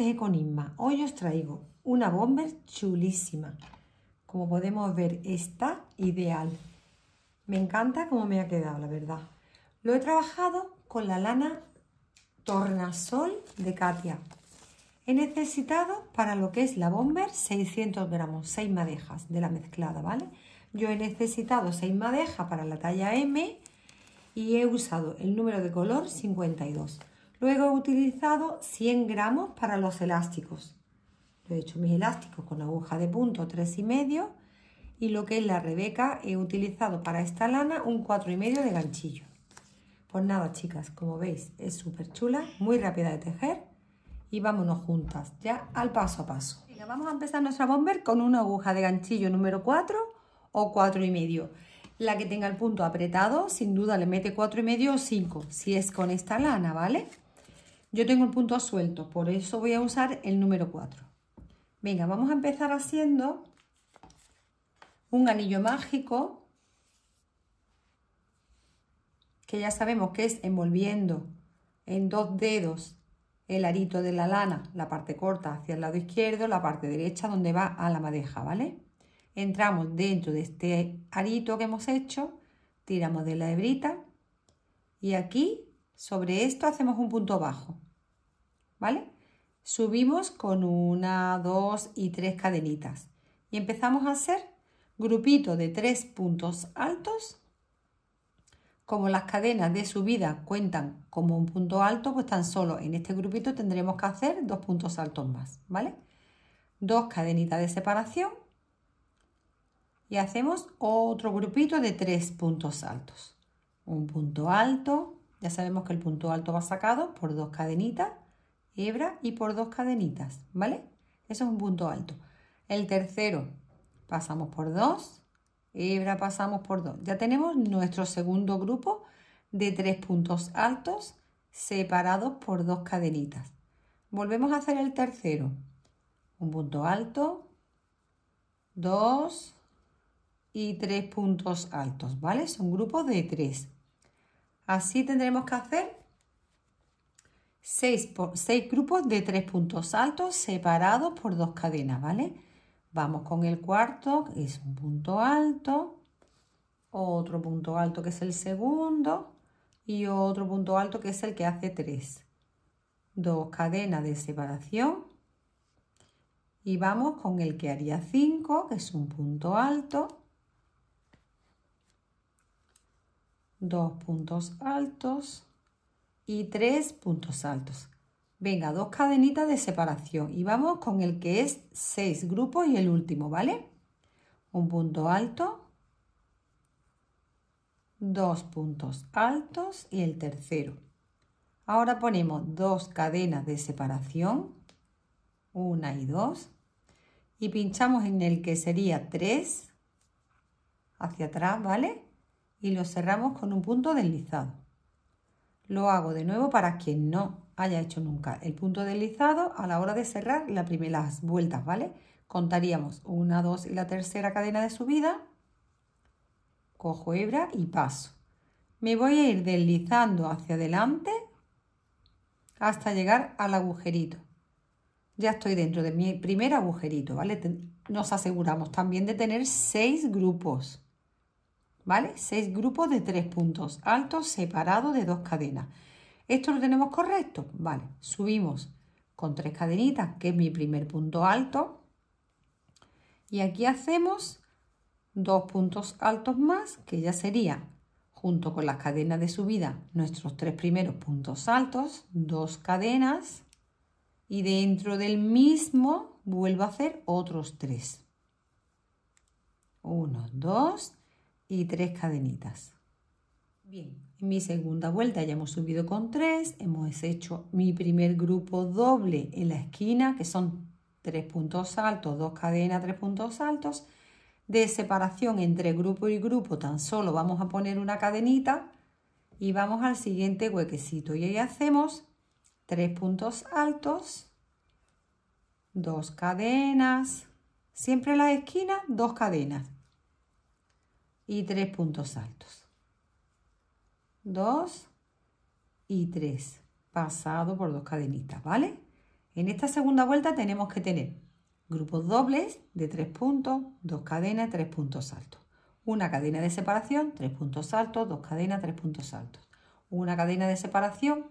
martes Hoy os traigo una bomber chulísima. Como podemos ver, está ideal. Me encanta cómo me ha quedado, la verdad. Lo he trabajado con la lana tornasol de Katia. He necesitado para lo que es la bomber 600 gramos, 6 madejas de la mezclada, ¿vale? Yo he necesitado 6 madejas para la talla M y he usado el número de color 52. Luego he utilizado 100 gramos para los elásticos. he hecho mis elásticos con aguja de punto 3,5 y lo que es la rebeca he utilizado para esta lana un 4,5 de ganchillo. Pues nada, chicas, como veis, es súper chula, muy rápida de tejer y vámonos juntas, ya al paso a paso. vamos a empezar nuestra bomber con una aguja de ganchillo número 4 o y medio, La que tenga el punto apretado, sin duda le mete 4,5 o 5, si es con esta lana, ¿vale? Yo tengo el punto suelto, por eso voy a usar el número 4. Venga, vamos a empezar haciendo un anillo mágico, que ya sabemos que es envolviendo en dos dedos el arito de la lana, la parte corta hacia el lado izquierdo, la parte derecha donde va a la madeja, ¿vale? Entramos dentro de este arito que hemos hecho, tiramos de la hebrita y aquí sobre esto hacemos un punto bajo, ¿vale? Subimos con una, dos y tres cadenitas y empezamos a hacer grupito de tres puntos altos. Como las cadenas de subida cuentan como un punto alto, pues tan solo en este grupito tendremos que hacer dos puntos altos más, ¿vale? Dos cadenitas de separación y hacemos otro grupito de tres puntos altos. Un punto alto, ya sabemos que el punto alto va sacado por dos cadenitas, hebra y por dos cadenitas, ¿vale? Eso es un punto alto. El tercero pasamos por dos, hebra pasamos por dos. Ya tenemos nuestro segundo grupo de tres puntos altos separados por dos cadenitas. Volvemos a hacer el tercero. Un punto alto, dos y tres puntos altos, ¿vale? Son grupos de tres. Así tendremos que hacer 6, grupos de 3 puntos altos separados por dos cadenas, ¿vale? Vamos con el cuarto, que es un punto alto, otro punto alto que es el segundo y otro punto alto que es el que hace 3. Dos cadenas de separación y vamos con el que haría 5, que es un punto alto, dos puntos altos y tres puntos altos. Venga, dos cadenitas de separación y vamos con el que es seis grupos y el último, ¿vale? Un punto alto, dos puntos altos y el tercero. Ahora ponemos dos cadenas de separación, una y dos, y pinchamos en el que sería tres hacia atrás, ¿vale? y lo cerramos con un punto deslizado. Lo hago de nuevo para quien no haya hecho nunca el punto deslizado a la hora de cerrar las primeras vueltas, ¿vale? Contaríamos una, dos y la tercera cadena de subida. Cojo hebra y paso. Me voy a ir deslizando hacia adelante hasta llegar al agujerito. Ya estoy dentro de mi primer agujerito, ¿vale? Nos aseguramos también de tener seis grupos. ¿vale? Seis grupos de tres puntos altos separados de dos cadenas. ¿Esto lo tenemos correcto? Vale, subimos con tres cadenitas, que es mi primer punto alto. Y aquí hacemos dos puntos altos más, que ya sería, junto con las cadenas de subida, nuestros tres primeros puntos altos, dos cadenas, y dentro del mismo vuelvo a hacer otros tres. Uno, dos, y tres cadenitas. Bien, en mi segunda vuelta ya hemos subido con tres hemos hecho mi primer grupo doble en la esquina, que son tres puntos altos, dos cadenas, tres puntos altos. De separación entre grupo y grupo tan solo vamos a poner una cadenita y vamos al siguiente huequecito. Y ahí hacemos tres puntos altos, dos cadenas, siempre en la esquina dos cadenas y tres puntos altos. 2 y 3, pasado por dos cadenitas, ¿vale? En esta segunda vuelta tenemos que tener grupos dobles de tres puntos, dos cadenas, tres puntos altos. Una cadena de separación, tres puntos altos, dos cadenas, tres puntos altos. Una cadena de separación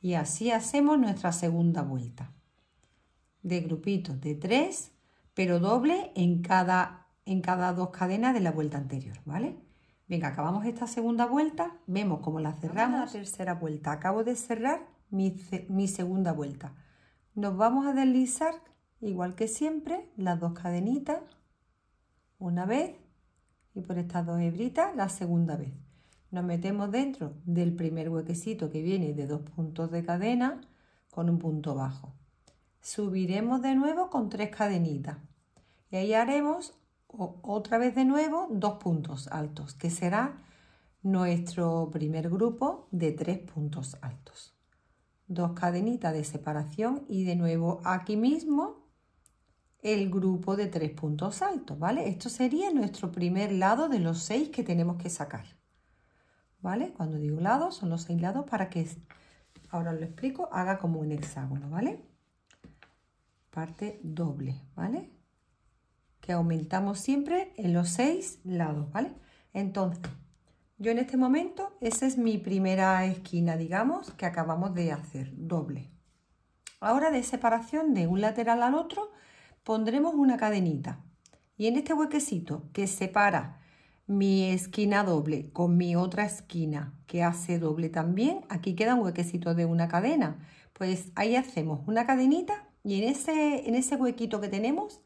y así hacemos nuestra segunda vuelta. De grupitos de tres pero doble en cada en cada dos cadenas de la vuelta anterior, ¿vale? Venga, acabamos esta segunda vuelta, vemos cómo la cerramos. La tercera vuelta, acabo de cerrar mi, segunda vuelta. Nos vamos a deslizar, igual que siempre, las dos cadenitas una vez y por estas dos hebritas la segunda vez. Nos metemos dentro del primer huequecito que viene de dos puntos de cadena con un punto bajo. Subiremos de nuevo con tres cadenitas y ahí haremos otra vez de nuevo dos puntos altos, que será nuestro primer grupo de tres puntos altos. Dos cadenitas de separación y de nuevo aquí mismo el grupo de tres puntos altos, ¿vale? Esto sería nuestro primer lado de los seis que tenemos que sacar, ¿vale? Cuando digo lado, son los seis lados para que, ahora lo explico, haga como un hexágono, ¿vale? Parte doble, ¿vale? que aumentamos siempre en los seis lados, ¿vale? Entonces, yo en este momento, esa es mi primera esquina, digamos, que acabamos de hacer, doble. Ahora de separación de un lateral al otro, pondremos una cadenita. Y en este huequecito que separa mi esquina doble con mi otra esquina que hace doble también, aquí queda un huequecito de una cadena. Pues ahí hacemos una cadenita y en ese, en ese huequito que tenemos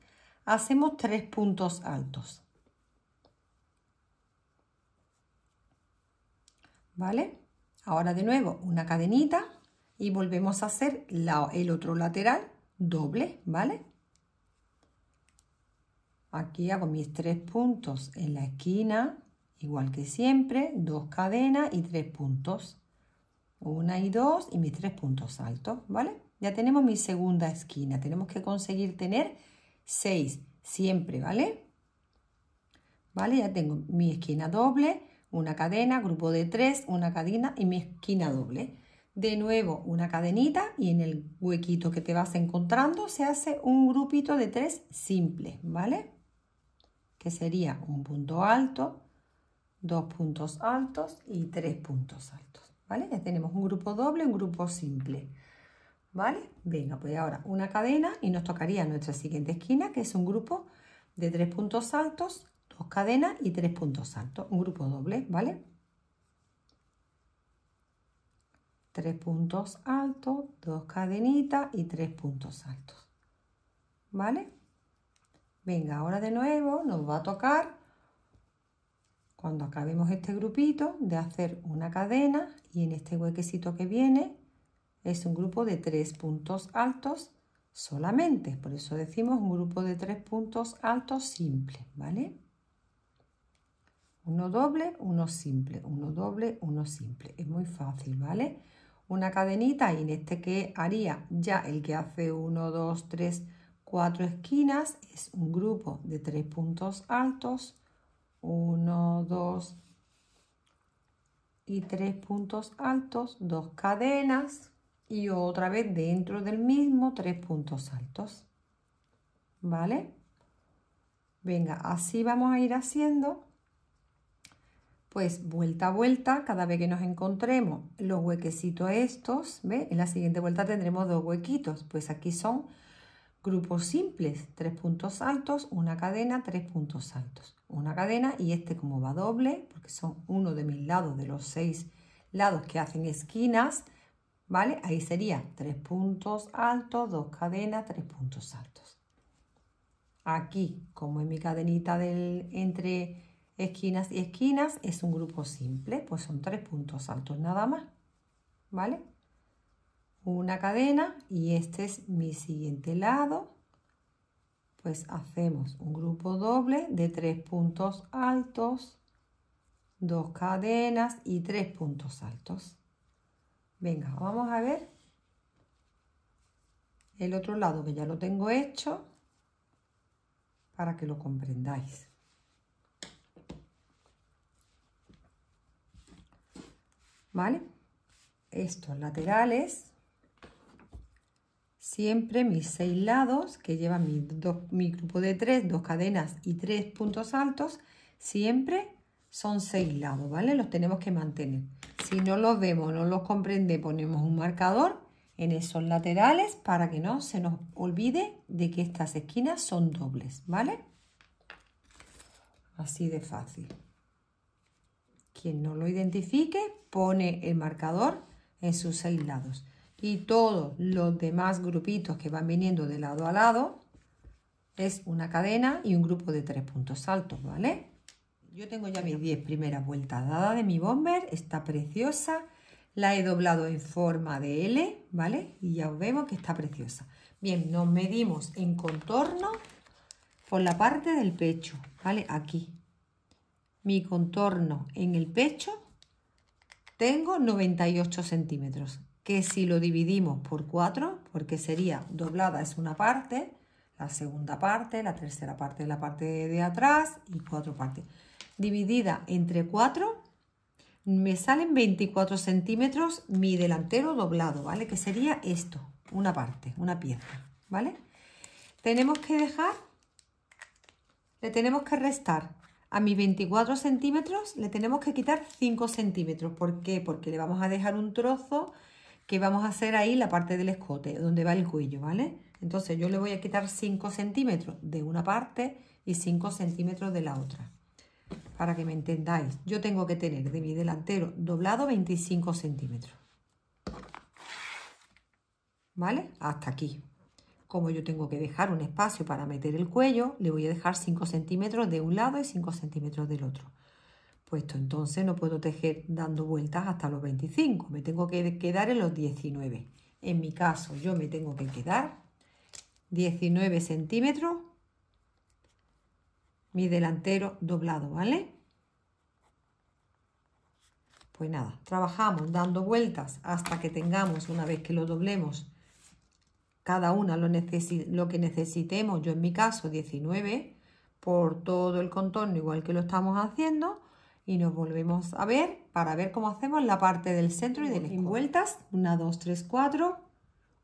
hacemos tres puntos altos. ¿Vale? Ahora de nuevo una cadenita y volvemos a hacer el otro lateral doble, ¿vale? Aquí hago mis tres puntos en la esquina, igual que siempre, dos cadenas y tres puntos. Una y dos y mis tres puntos altos, ¿vale? Ya tenemos mi segunda esquina, tenemos que conseguir tener 6 siempre, ¿vale? ¿Vale? Ya tengo mi esquina doble, una cadena, grupo de 3, una cadena y mi esquina doble. De nuevo una cadenita y en el huequito que te vas encontrando se hace un grupito de 3 simple, ¿vale? Que sería un punto alto, dos puntos altos y tres puntos altos, ¿vale? Ya tenemos un grupo doble, un grupo simple. ¿Vale? Venga, pues ahora una cadena y nos tocaría nuestra siguiente esquina, que es un grupo de tres puntos altos, dos cadenas y tres puntos altos. Un grupo doble, ¿vale? Tres puntos altos, dos cadenitas y tres puntos altos. ¿Vale? Venga, ahora de nuevo nos va a tocar, cuando acabemos este grupito, de hacer una cadena y en este huequecito que viene es un grupo de tres puntos altos solamente. Por eso decimos un grupo de tres puntos altos simple, ¿vale? Uno doble, uno simple, uno doble, uno simple. Es muy fácil, ¿vale? Una cadenita y en este que haría ya el que hace uno, dos, tres, cuatro esquinas es un grupo de tres puntos altos. uno, dos y tres puntos altos, dos cadenas, y otra vez dentro del mismo tres puntos altos vale venga así vamos a ir haciendo pues vuelta a vuelta cada vez que nos encontremos los huequecitos estos ¿ve? en la siguiente vuelta tendremos dos huequitos pues aquí son grupos simples tres puntos altos una cadena tres puntos altos una cadena y este como va doble porque son uno de mis lados de los seis lados que hacen esquinas ¿vale? Ahí sería tres puntos altos, dos cadenas, tres puntos altos. Aquí, como en mi cadenita entre esquinas y esquinas, es un grupo simple, pues son tres puntos altos nada más, ¿vale? Una cadena y este es mi siguiente lado, pues hacemos un grupo doble de tres puntos altos, dos cadenas y tres puntos altos. Venga, vamos a ver el otro lado que ya lo tengo hecho para que lo comprendáis. ¿Vale? Estos laterales, siempre mis seis lados que llevan mi, mi grupo de tres, dos cadenas y tres puntos altos, siempre son seis lados, ¿vale? Los tenemos que mantener si no los vemos, no los comprende, ponemos un marcador en esos laterales para que no se nos olvide de que estas esquinas son dobles, ¿vale? Así de fácil. Quien no lo identifique pone el marcador en sus seis lados. Y todos los demás grupitos que van viniendo de lado a lado es una cadena y un grupo de tres puntos altos, ¿vale? Yo tengo ya mis 10 primeras vueltas dadas de mi bomber, está preciosa. La he doblado en forma de L, ¿vale? Y ya vemos que está preciosa. Bien, nos medimos en contorno por la parte del pecho, ¿vale? Aquí. Mi contorno en el pecho tengo 98 centímetros, que si lo dividimos por 4, porque sería doblada es una parte, la segunda parte, la tercera parte la parte de atrás y cuatro partes dividida entre 4, me salen 24 centímetros mi delantero doblado, ¿vale? Que sería esto, una parte, una pieza, ¿vale? Tenemos que dejar, le tenemos que restar a mis 24 centímetros, le tenemos que quitar 5 centímetros. ¿Por qué? Porque le vamos a dejar un trozo que vamos a hacer ahí la parte del escote, donde va el cuello, ¿vale? Entonces yo le voy a quitar 5 centímetros de una parte y 5 centímetros de la otra para que me entendáis. Yo tengo que tener de mi delantero doblado 25 centímetros. ¿Vale? Hasta aquí. Como yo tengo que dejar un espacio para meter el cuello, le voy a dejar 5 centímetros de un lado y 5 centímetros del otro. Puesto pues entonces no puedo tejer dando vueltas hasta los 25, me tengo que quedar en los 19. En mi caso yo me tengo que quedar 19 centímetros mi delantero doblado, ¿vale? Pues nada, trabajamos dando vueltas hasta que tengamos, una vez que lo doblemos, cada una lo, lo que necesitemos, yo en mi caso 19, por todo el contorno igual que lo estamos haciendo y nos volvemos a ver para ver cómo hacemos la parte del centro y de las vueltas, 1, 2, 3, 4,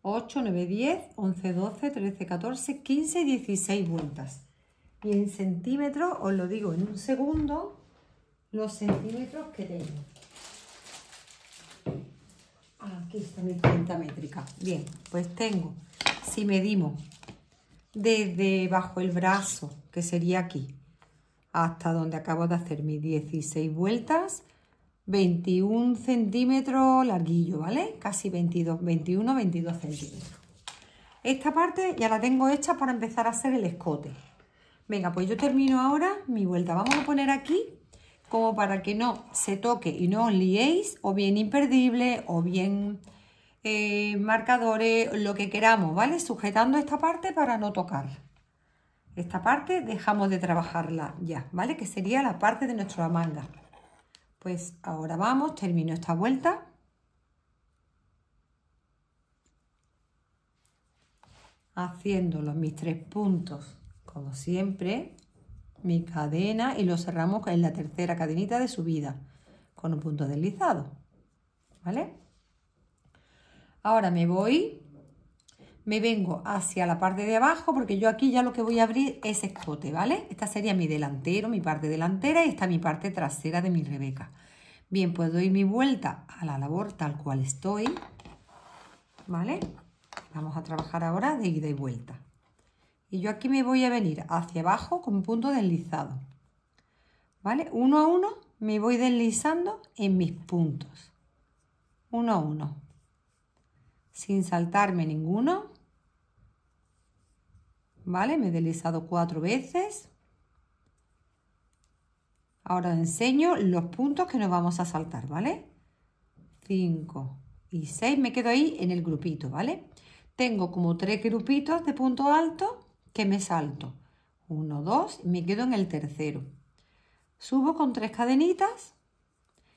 8, 9, 10, 11, 12, 13, 14, 15 16 vueltas y en centímetros, os lo digo en un segundo, los centímetros que tengo. Ah, aquí está mi cuenta métrica. Bien, pues tengo, si medimos desde bajo el brazo, que sería aquí, hasta donde acabo de hacer mis 16 vueltas, 21 centímetros larguillo, ¿vale? Casi 22, 21, 22 centímetros. Esta parte ya la tengo hecha para empezar a hacer el escote. Venga, pues yo termino ahora mi vuelta. Vamos a poner aquí como para que no se toque y no os liéis, o bien imperdible, o bien eh, marcadores, lo que queramos, ¿vale? Sujetando esta parte para no tocar. Esta parte dejamos de trabajarla ya, ¿vale? Que sería la parte de nuestra manga. Pues ahora vamos, termino esta vuelta. Haciéndolo mis tres puntos como siempre, mi cadena y lo cerramos en la tercera cadenita de subida con un punto deslizado, ¿vale? Ahora me voy, me vengo hacia la parte de abajo porque yo aquí ya lo que voy a abrir es escote, ¿vale? Esta sería mi delantero, mi parte delantera y esta mi parte trasera de mi Rebeca. Bien, pues doy mi vuelta a la labor tal cual estoy, ¿vale? Vamos a trabajar ahora de ida y vuelta. Y yo aquí me voy a venir hacia abajo con punto deslizado. ¿Vale? Uno a uno me voy deslizando en mis puntos. Uno a uno. Sin saltarme ninguno. ¿Vale? Me he deslizado cuatro veces. Ahora enseño los puntos que nos vamos a saltar, ¿vale? 5 y 6, me quedo ahí en el grupito, ¿vale? Tengo como tres grupitos de punto alto que me salto. Uno, dos, y me quedo en el tercero. Subo con tres cadenitas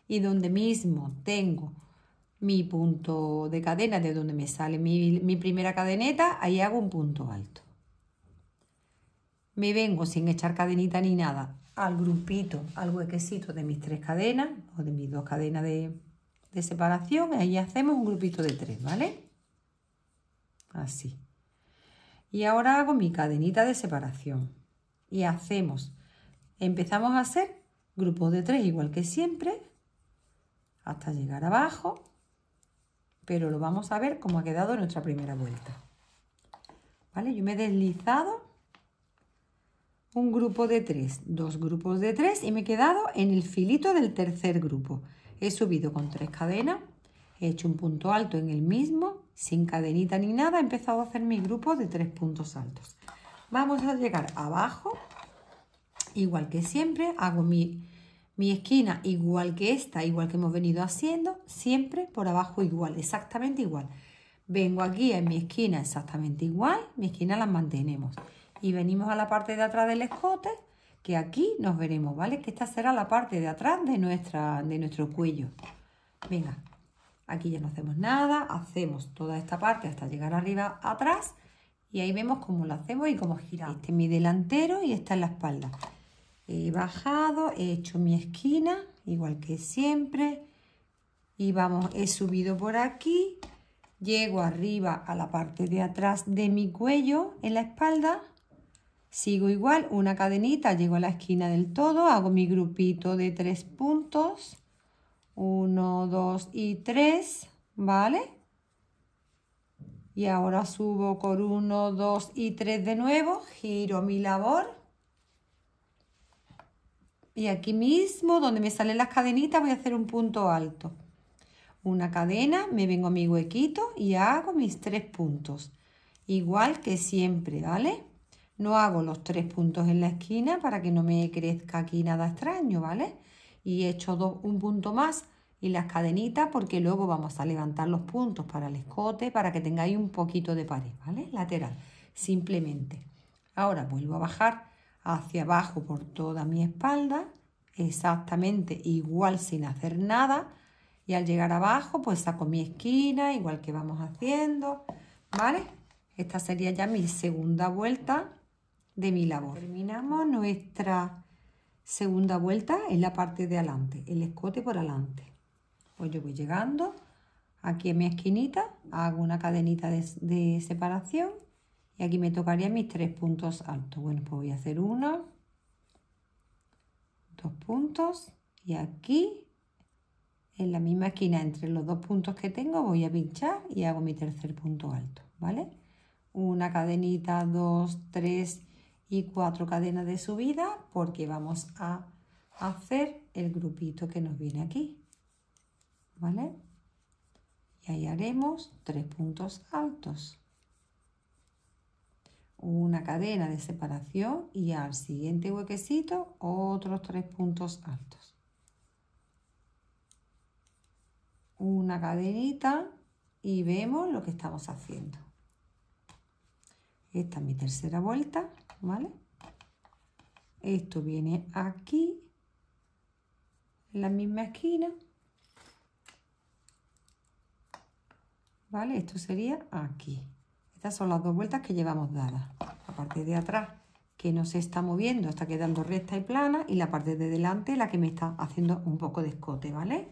y donde mismo tengo mi punto de cadena, de donde me sale mi, primera cadeneta, ahí hago un punto alto. Me vengo sin echar cadenita ni nada al grupito, al huequecito de mis tres cadenas o de mis dos cadenas de, de separación. Ahí hacemos un grupito de tres, ¿vale? Así. Y ahora hago mi cadenita de separación. Y hacemos, empezamos a hacer grupos de tres igual que siempre, hasta llegar abajo, pero lo vamos a ver cómo ha quedado nuestra primera vuelta. ¿Vale? Yo me he deslizado un grupo de tres, dos grupos de tres y me he quedado en el filito del tercer grupo. He subido con tres cadenas, he hecho un punto alto en el mismo, sin cadenita ni nada, he empezado a hacer mi grupo de tres puntos altos. Vamos a llegar abajo, igual que siempre, hago mi, mi esquina igual que esta, igual que hemos venido haciendo, siempre por abajo igual, exactamente igual. Vengo aquí en mi esquina exactamente igual, mi esquina la mantenemos. Y venimos a la parte de atrás del escote, que aquí nos veremos, ¿vale? Que esta será la parte de atrás de, nuestra, de nuestro cuello. Venga, Aquí ya no hacemos nada, hacemos toda esta parte hasta llegar arriba atrás y ahí vemos cómo lo hacemos y cómo gira Este es mi delantero y esta es la espalda. He bajado, he hecho mi esquina, igual que siempre. Y vamos, he subido por aquí, llego arriba a la parte de atrás de mi cuello en la espalda. Sigo igual, una cadenita, llego a la esquina del todo, hago mi grupito de tres puntos 1, 2 y 3, ¿vale? Y ahora subo con 1, 2 y 3 de nuevo, giro mi labor. Y aquí mismo, donde me salen las cadenitas, voy a hacer un punto alto. Una cadena, me vengo a mi huequito y hago mis tres puntos. Igual que siempre, ¿vale? No hago los tres puntos en la esquina para que no me crezca aquí nada extraño, ¿vale? y hecho dos, un punto más y las cadenitas porque luego vamos a levantar los puntos para el escote para que tengáis un poquito de pared, ¿vale? Lateral, simplemente. Ahora vuelvo a bajar hacia abajo por toda mi espalda, exactamente igual sin hacer nada y al llegar abajo pues saco mi esquina igual que vamos haciendo, ¿vale? Esta sería ya mi segunda vuelta de mi labor. Terminamos nuestra Segunda vuelta en la parte de adelante, el escote por adelante. Pues yo voy llegando aquí en mi esquinita, hago una cadenita de, separación y aquí me tocaría mis tres puntos altos. Bueno, pues voy a hacer uno, dos puntos y aquí en la misma esquina entre los dos puntos que tengo voy a pinchar y hago mi tercer punto alto, ¿vale? Una cadenita, dos, tres y cuatro cadenas de subida porque vamos a hacer el grupito que nos viene aquí. ¿Vale? Y ahí haremos tres puntos altos. Una cadena de separación y al siguiente huequecito otros tres puntos altos. Una cadenita y vemos lo que estamos haciendo. Esta es mi tercera vuelta. ¿vale? Esto viene aquí, en la misma esquina, ¿vale? Esto sería aquí. Estas son las dos vueltas que llevamos dadas. La parte de atrás que no se está moviendo, está quedando recta y plana, y la parte de delante la que me está haciendo un poco de escote, ¿vale?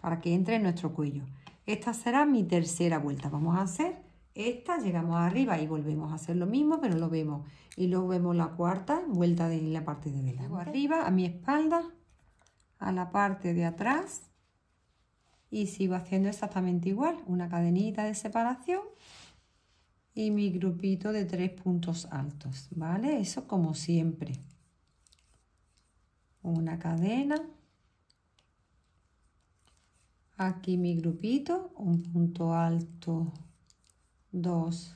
Para que entre en nuestro cuello. Esta será mi tercera vuelta. Vamos a hacer esta, llegamos arriba y volvemos a hacer lo mismo, pero lo vemos. Y luego vemos la cuarta vuelta de la parte de delante. Llego arriba, a mi espalda, a la parte de atrás y sigo haciendo exactamente igual, una cadenita de separación y mi grupito de tres puntos altos, ¿vale? Eso como siempre. Una cadena. Aquí mi grupito, un punto alto 2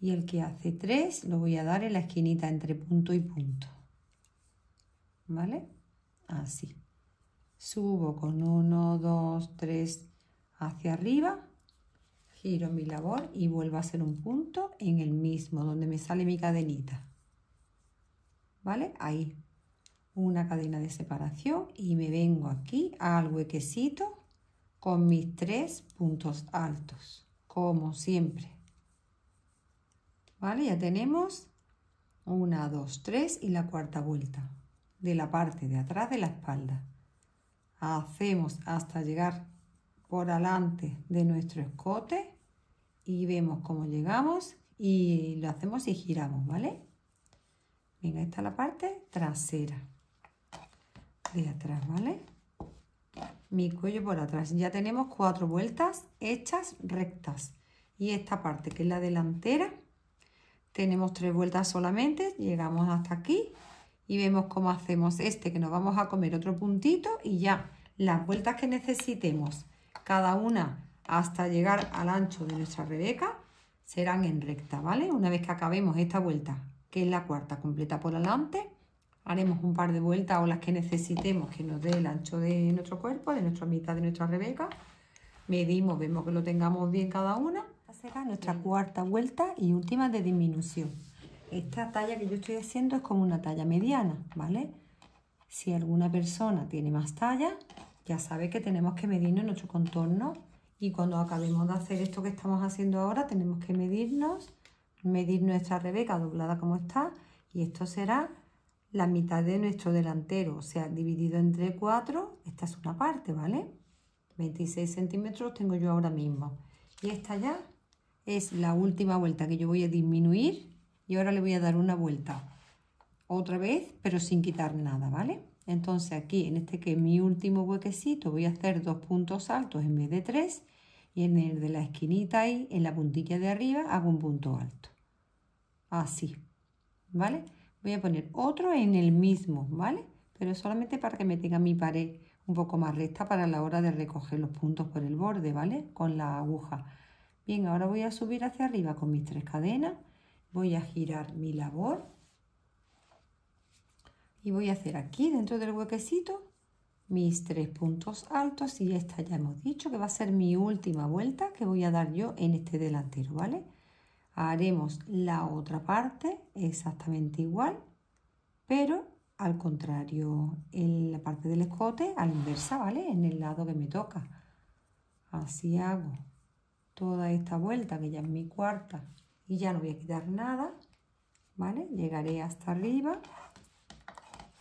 y el que hace 3 lo voy a dar en la esquinita entre punto y punto vale así subo con 1 2 3 hacia arriba giro mi labor y vuelvo a hacer un punto en el mismo donde me sale mi cadenita vale ahí una cadena de separación y me vengo aquí al huequecito con mis tres puntos altos como siempre. ¿Vale? Ya tenemos una, dos, tres y la cuarta vuelta de la parte de atrás de la espalda. Hacemos hasta llegar por delante de nuestro escote y vemos cómo llegamos y lo hacemos y giramos, ¿vale? Venga, esta es la parte trasera de atrás, ¿vale? mi cuello por atrás. Ya tenemos cuatro vueltas hechas rectas. Y esta parte que es la delantera, tenemos tres vueltas solamente, llegamos hasta aquí y vemos cómo hacemos este que nos vamos a comer otro puntito y ya las vueltas que necesitemos, cada una hasta llegar al ancho de nuestra rebeca, serán en recta, ¿vale? Una vez que acabemos esta vuelta, que es la cuarta completa por adelante, haremos un par de vueltas o las que necesitemos que nos dé el ancho de nuestro cuerpo, de nuestra mitad de nuestra rebeca. Medimos, vemos que lo tengamos bien cada una. Será nuestra cuarta vuelta y última de disminución. Esta talla que yo estoy haciendo es como una talla mediana, ¿vale? Si alguna persona tiene más talla, ya sabe que tenemos que medirnos nuestro contorno y cuando acabemos de hacer esto que estamos haciendo ahora, tenemos que medirnos, medir nuestra rebeca doblada como está y esto será la mitad de nuestro delantero, se ha dividido entre 4, esta es una parte, ¿vale? 26 centímetros tengo yo ahora mismo. Y esta ya es la última vuelta que yo voy a disminuir y ahora le voy a dar una vuelta otra vez, pero sin quitar nada, ¿vale? Entonces aquí, en este que es mi último huequecito, voy a hacer dos puntos altos en vez de tres y en el de la esquinita ahí, en la puntilla de arriba, hago un punto alto. Así, ¿vale? Voy a poner otro en el mismo, ¿vale? Pero solamente para que me tenga mi pared un poco más recta para la hora de recoger los puntos por el borde, ¿vale? Con la aguja. Bien, ahora voy a subir hacia arriba con mis tres cadenas. Voy a girar mi labor. Y voy a hacer aquí, dentro del huequecito, mis tres puntos altos. Y esta ya hemos dicho que va a ser mi última vuelta que voy a dar yo en este delantero, ¿vale? haremos la otra parte exactamente igual, pero al contrario, en la parte del escote a la inversa, ¿vale? En el lado que me toca. Así hago toda esta vuelta, que ya es mi cuarta, y ya no voy a quitar nada, ¿vale? Llegaré hasta arriba.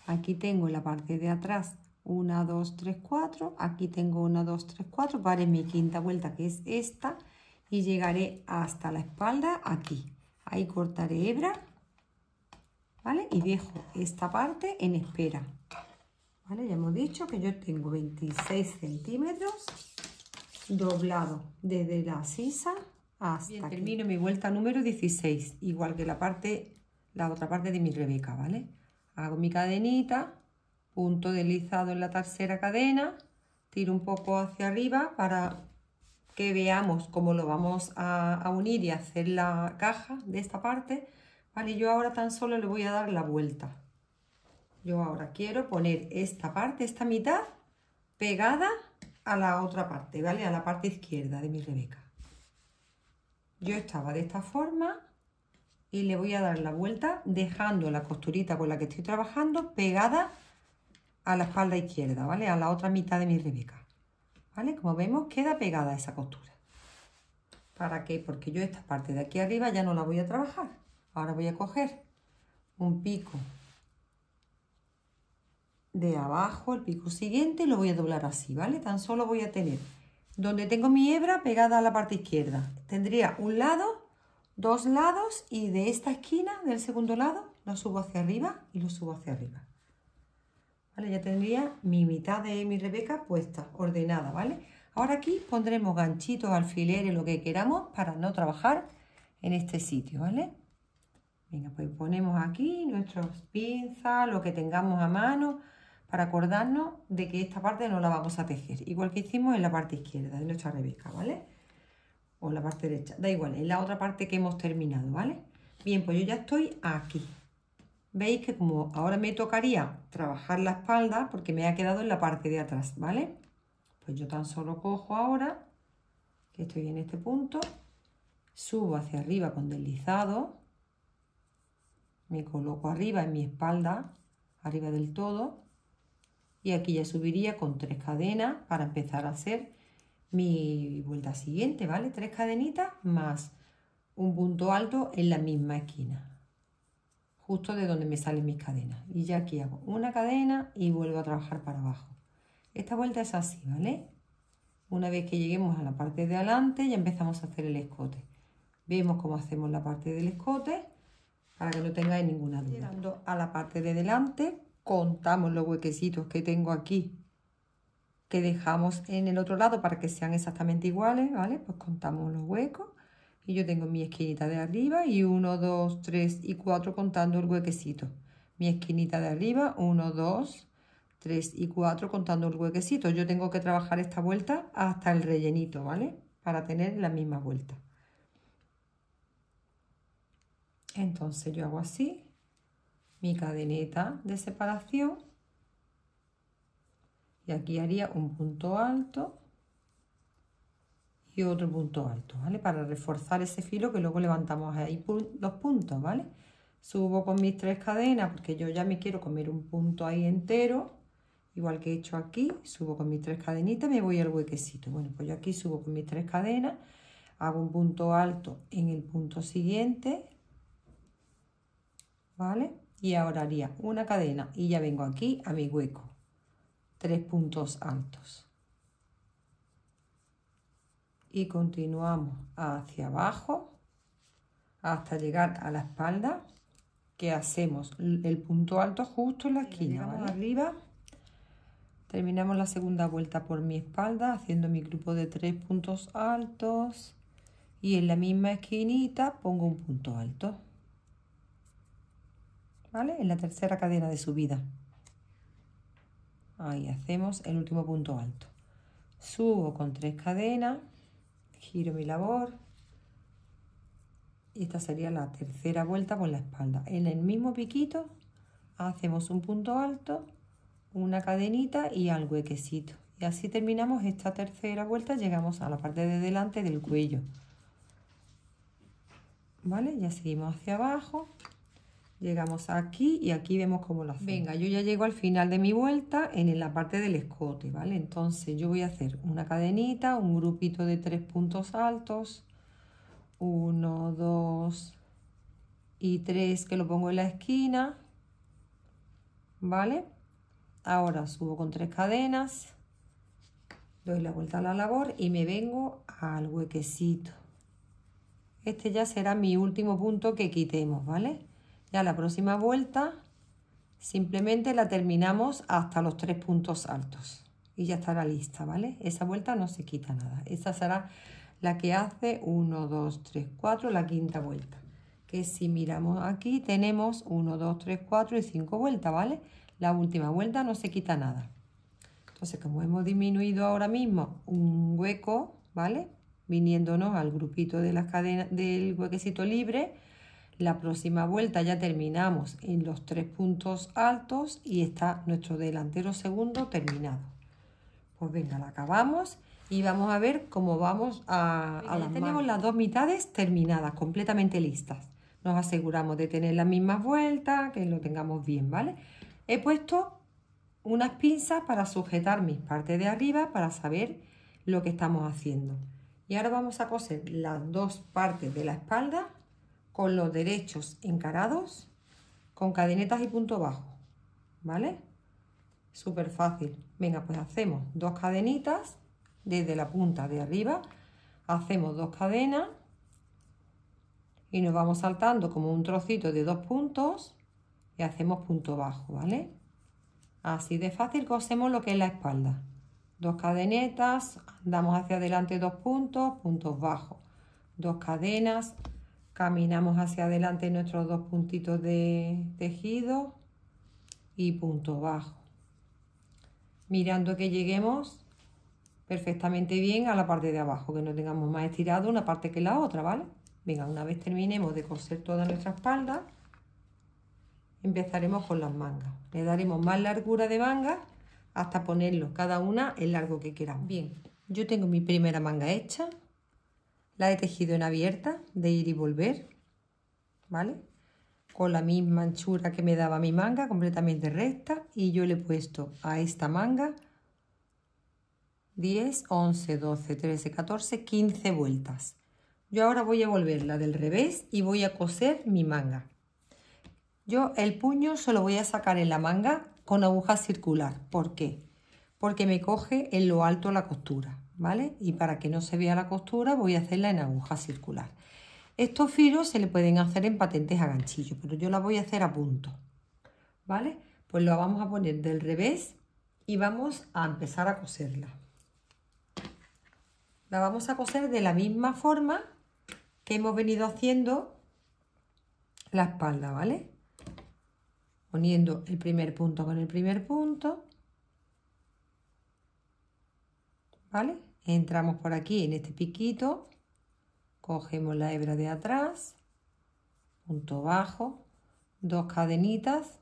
Aquí tengo en la parte de atrás 1, 2, 3, 4. Aquí tengo 1, 2, 3, 4. Para mi quinta vuelta, que es esta y llegaré hasta la espalda aquí. Ahí cortaré hebra, ¿vale? Y dejo esta parte en espera, ¿vale? Ya hemos dicho que yo tengo 26 centímetros doblado desde la sisa hasta termino mi vuelta número 16, igual que la parte, la otra parte de mi rebeca, ¿vale? Hago mi cadenita, punto deslizado en la tercera cadena, tiro un poco hacia arriba para que veamos cómo lo vamos a, unir y hacer la caja de esta parte, ¿vale? Yo ahora tan solo le voy a dar la vuelta. Yo ahora quiero poner esta parte, esta mitad, pegada a la otra parte, ¿vale? A la parte izquierda de mi Rebeca. Yo estaba de esta forma y le voy a dar la vuelta dejando la costurita con la que estoy trabajando pegada a la espalda izquierda, ¿vale? A la otra mitad de mi Rebeca. Como vemos, queda pegada esa costura. ¿Para qué? Porque yo esta parte de aquí arriba ya no la voy a trabajar. Ahora voy a coger un pico de abajo, el pico siguiente, lo voy a doblar así, ¿vale? Tan solo voy a tener donde tengo mi hebra pegada a la parte izquierda. Tendría un lado, dos lados, y de esta esquina, del segundo lado, lo subo hacia arriba y lo subo hacia arriba. ¿vale? Ya tendría mi mitad de mi rebeca puesta, ordenada, ¿vale? Ahora aquí pondremos ganchitos, alfileres, lo que queramos para no trabajar en este sitio, ¿vale? Venga, pues ponemos aquí nuestros pinzas, lo que tengamos a mano, para acordarnos de que esta parte no la vamos a tejer, igual que hicimos en la parte izquierda de nuestra rebeca, ¿vale? O en la parte derecha, da igual, en la otra parte que hemos terminado, ¿vale? Bien, pues yo ya estoy aquí, veis que como ahora me tocaría trabajar la espalda porque me ha quedado en la parte de atrás, ¿vale? Pues yo tan solo cojo ahora, que estoy en este punto, subo hacia arriba con deslizado, me coloco arriba en mi espalda, arriba del todo, y aquí ya subiría con tres cadenas para empezar a hacer mi vuelta siguiente, ¿vale? Tres cadenitas más un punto alto en la misma esquina justo de donde me salen mis cadenas. Y ya aquí hago una cadena y vuelvo a trabajar para abajo. Esta vuelta es así, ¿vale? Una vez que lleguemos a la parte de adelante ya empezamos a hacer el escote. Vemos cómo hacemos la parte del escote para que no tengáis ninguna duda. Llegando a la parte de delante, contamos los huequecitos que tengo aquí que dejamos en el otro lado para que sean exactamente iguales, ¿vale? Pues contamos los huecos y yo tengo mi esquinita de arriba y 1, 2, 3 y 4 contando el huequecito. Mi esquinita de arriba, 1, 2, 3 y 4 contando el huequecito. Yo tengo que trabajar esta vuelta hasta el rellenito, ¿vale? Para tener la misma vuelta. Entonces yo hago así, mi cadeneta de separación y aquí haría un punto alto y otro punto alto, ¿vale? Para reforzar ese filo que luego levantamos ahí los puntos, ¿vale? Subo con mis tres cadenas porque yo ya me quiero comer un punto ahí entero, igual que he hecho aquí, subo con mis tres cadenitas y me voy al huequecito. Bueno, pues yo aquí subo con mis tres cadenas, hago un punto alto en el punto siguiente, ¿vale? Y ahora haría una cadena y ya vengo aquí a mi hueco, tres puntos altos y continuamos hacia abajo hasta llegar a la espalda que hacemos el punto alto justo en la esquina arriba terminamos la segunda vuelta por mi espalda haciendo mi grupo de tres puntos altos y en la misma esquinita pongo un punto alto ¿vale? en la tercera cadena de subida ahí hacemos el último punto alto subo con tres cadenas giro mi labor y esta sería la tercera vuelta con la espalda en el mismo piquito hacemos un punto alto una cadenita y al huequecito y así terminamos esta tercera vuelta llegamos a la parte de delante del cuello vale ya seguimos hacia abajo llegamos aquí y aquí vemos cómo lo hacemos. Venga, yo ya llego al final de mi vuelta en la parte del escote, ¿vale? Entonces yo voy a hacer una cadenita, un grupito de tres puntos altos, uno, dos y tres que lo pongo en la esquina, ¿vale? Ahora subo con tres cadenas, doy la vuelta a la labor y me vengo al huequecito. Este ya será mi último punto que quitemos, ¿vale? Ya la próxima vuelta simplemente la terminamos hasta los tres puntos altos y ya estará lista, ¿vale? Esa vuelta no se quita nada. Esa será la que hace 1, 2, 3, 4, la quinta vuelta. Que si miramos aquí tenemos 1, 2, 3, 4 y 5 vueltas, ¿vale? La última vuelta no se quita nada. Entonces, como hemos disminuido ahora mismo un hueco, ¿vale? Viniéndonos al grupito de las cadenas del huequecito libre, la próxima vuelta ya terminamos en los tres puntos altos y está nuestro delantero segundo terminado. Pues venga, la acabamos y vamos a ver cómo vamos a, a tenemos las dos mitades terminadas, completamente listas. Nos aseguramos de tener las mismas vueltas, que lo tengamos bien, ¿vale? He puesto unas pinzas para sujetar mis partes de arriba para saber lo que estamos haciendo. Y ahora vamos a coser las dos partes de la espalda con los derechos encarados con cadenetas y punto bajo, ¿vale? Súper fácil. Venga, pues hacemos dos cadenitas desde la punta de arriba, hacemos dos cadenas y nos vamos saltando como un trocito de dos puntos y hacemos punto bajo, ¿vale? Así de fácil cosemos lo que es la espalda. Dos cadenetas, damos hacia adelante dos puntos, puntos bajos, dos cadenas, caminamos hacia adelante nuestros dos puntitos de tejido y punto bajo mirando que lleguemos perfectamente bien a la parte de abajo que no tengamos más estirado una parte que la otra vale venga una vez terminemos de coser toda nuestra espalda empezaremos con las mangas le daremos más largura de manga hasta ponerlo cada una el largo que queramos bien yo tengo mi primera manga hecha la he tejido en abierta de ir y volver, ¿vale? Con la misma anchura que me daba mi manga, completamente recta, y yo le he puesto a esta manga 10, 11, 12, 13, 14, 15 vueltas. Yo ahora voy a volverla del revés y voy a coser mi manga. Yo el puño solo voy a sacar en la manga con aguja circular. ¿Por qué? Porque me coge en lo alto la costura. Y para que no se vea la costura voy a hacerla en aguja circular. Estos filos se le pueden hacer en patentes a ganchillo, pero yo la voy a hacer a punto, ¿vale? Pues lo vamos a poner del revés y vamos a empezar a coserla. La vamos a coser de la misma forma que hemos venido haciendo la espalda, ¿vale? Poniendo el primer punto con el primer punto ¿vale? Entramos por aquí en este piquito, cogemos la hebra de atrás, punto bajo, dos cadenitas,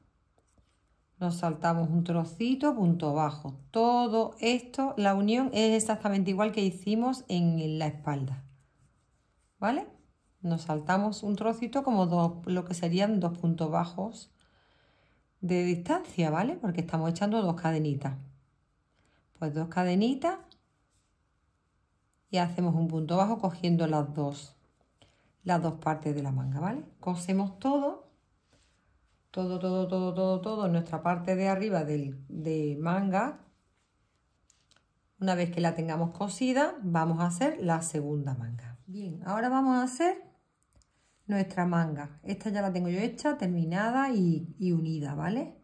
nos saltamos un trocito, punto bajo. Todo esto, la unión es exactamente igual que hicimos en la espalda, ¿vale? Nos saltamos un trocito como lo que serían dos puntos bajos de distancia, ¿vale? Porque estamos echando dos cadenitas. Pues dos cadenitas y hacemos un punto bajo cogiendo las dos, las dos partes de la manga, ¿vale? Cosemos todo, todo, todo, todo, todo, todo, nuestra parte de arriba del, de manga. Una vez que la tengamos cosida, vamos a hacer la segunda manga. Bien, ahora vamos a hacer nuestra manga. Esta ya la tengo yo hecha, terminada y, y unida, ¿vale?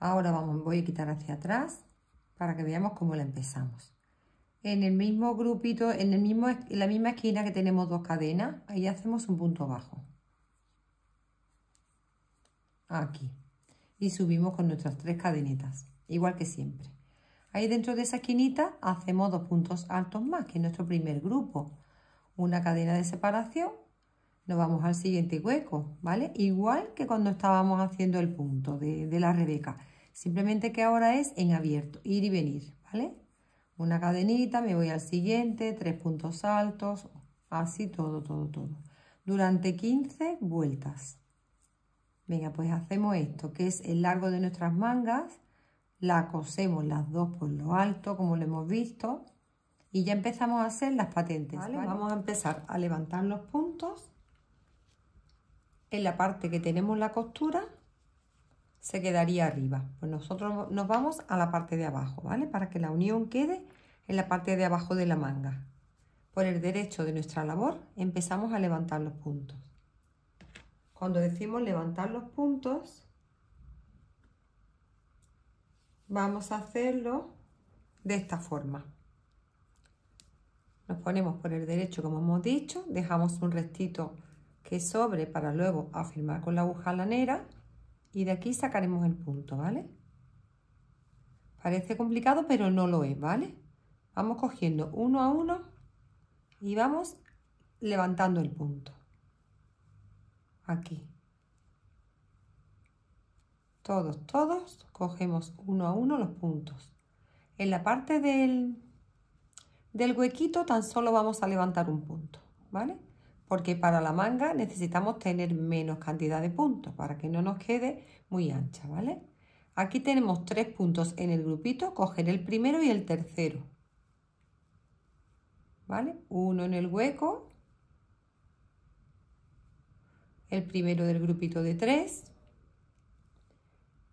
Ahora vamos, voy a quitar hacia atrás para que veamos cómo la empezamos en el mismo grupito, en, el mismo, la misma esquina que tenemos dos cadenas, ahí hacemos un punto bajo. Aquí. Y subimos con nuestras tres cadenetas, igual que siempre. Ahí dentro de esa esquinita hacemos dos puntos altos más, que es nuestro primer grupo. Una cadena de separación, nos vamos al siguiente hueco, ¿vale? Igual que cuando estábamos haciendo el punto de la Rebeca. Simplemente que ahora es en abierto, ir y venir, ¿vale? una cadenita, me voy al siguiente, tres puntos altos, así todo, todo, todo. Durante 15 vueltas. Venga, pues hacemos esto, que es el largo de nuestras mangas, la cosemos las dos por lo alto, como lo hemos visto, y ya empezamos a hacer las patentes. Vamos a empezar a levantar los puntos en la parte que tenemos la costura se quedaría arriba. Pues nosotros nos vamos a la parte de abajo, ¿vale? Para que la unión quede en la parte de abajo de la manga. Por el derecho de nuestra labor empezamos a levantar los puntos. Cuando decimos levantar los puntos, vamos a hacerlo de esta forma. Nos ponemos por el derecho como hemos dicho, dejamos un restito que sobre para luego afirmar con la aguja lanera y de aquí sacaremos el punto, ¿vale? Parece complicado, pero no lo es, ¿vale? Vamos cogiendo uno a uno y vamos levantando el punto. Aquí. Todos, todos, cogemos uno a uno los puntos. En la parte del, del huequito tan solo vamos a levantar un punto, ¿vale? porque para la manga necesitamos tener menos cantidad de puntos para que no nos quede muy ancha, ¿vale? Aquí tenemos tres puntos en el grupito, coger el primero y el tercero, ¿vale? Uno en el hueco, el primero del grupito de tres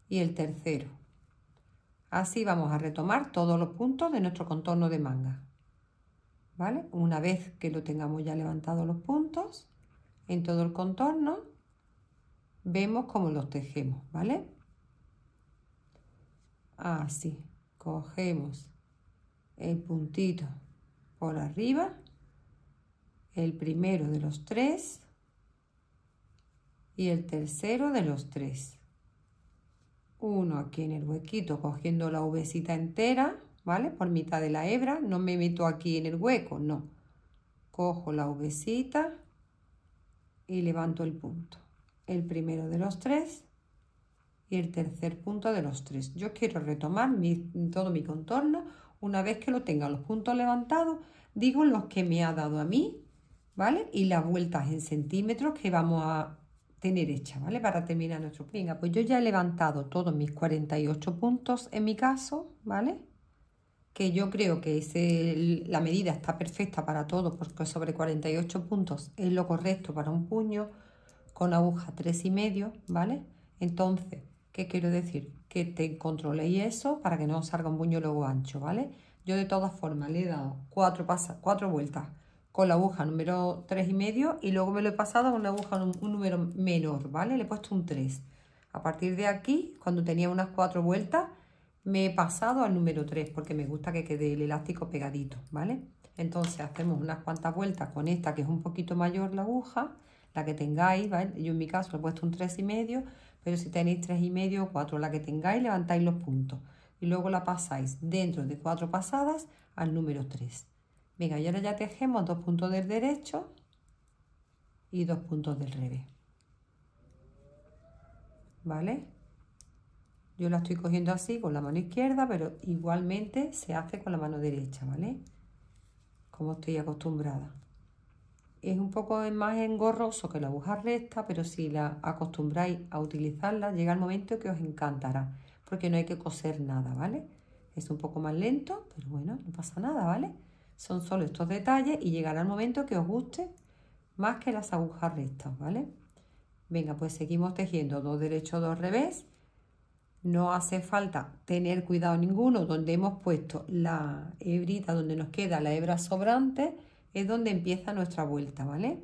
y el tercero. Así vamos a retomar todos los puntos de nuestro contorno de manga. Una vez que lo tengamos ya levantado los puntos en todo el contorno, vemos cómo los tejemos, ¿vale? Así, cogemos el puntito por arriba, el primero de los tres y el tercero de los tres. Uno aquí en el huequito cogiendo la uvecita entera, ¿vale? Por mitad de la hebra, no me meto aquí en el hueco, no. Cojo la uvecita y levanto el punto. El primero de los tres y el tercer punto de los tres. Yo quiero retomar todo mi contorno. Una vez que lo tenga los puntos levantados, digo los que me ha dado a mí, ¿vale? Y las vueltas en centímetros que vamos a tener hecha, ¿vale? Para terminar nuestro... Venga, pues yo ya he levantado todos mis 48 puntos en mi caso, ¿vale? que yo creo que la medida está perfecta para todo, porque sobre 48 puntos es lo correcto para un puño, con aguja y medio ¿vale? Entonces, ¿qué quiero decir? Que te controléis eso para que no salga un puño luego ancho, ¿vale? Yo de todas formas le he dado cuatro, pasas, cuatro vueltas con la aguja número 3,5 y medio y luego me lo he pasado con una aguja un número menor, ¿vale? Le he puesto un 3. A partir de aquí, cuando tenía unas cuatro vueltas, me he pasado al número 3 porque me gusta que quede el elástico pegadito, ¿vale? Entonces hacemos unas cuantas vueltas con esta que es un poquito mayor la aguja, la que tengáis, ¿vale? Yo en mi caso le he puesto un y medio, pero si tenéis 3,5 o 4, la que tengáis, levantáis los puntos. Y luego la pasáis dentro de cuatro pasadas al número 3. Venga, y ahora ya tejemos dos puntos del derecho y dos puntos del revés. ¿Vale? Yo la estoy cogiendo así con la mano izquierda, pero igualmente se hace con la mano derecha, ¿vale? Como estoy acostumbrada. Es un poco más engorroso que la aguja recta, pero si la acostumbráis a utilizarla, llega el momento que os encantará, porque no hay que coser nada, ¿vale? Es un poco más lento, pero bueno, no pasa nada, ¿vale? Son solo estos detalles y llegará el momento que os guste más que las agujas rectas, ¿vale? Venga, pues seguimos tejiendo dos derechos, dos revés no hace falta tener cuidado ninguno donde hemos puesto la hebrita donde nos queda la hebra sobrante es donde empieza nuestra vuelta vale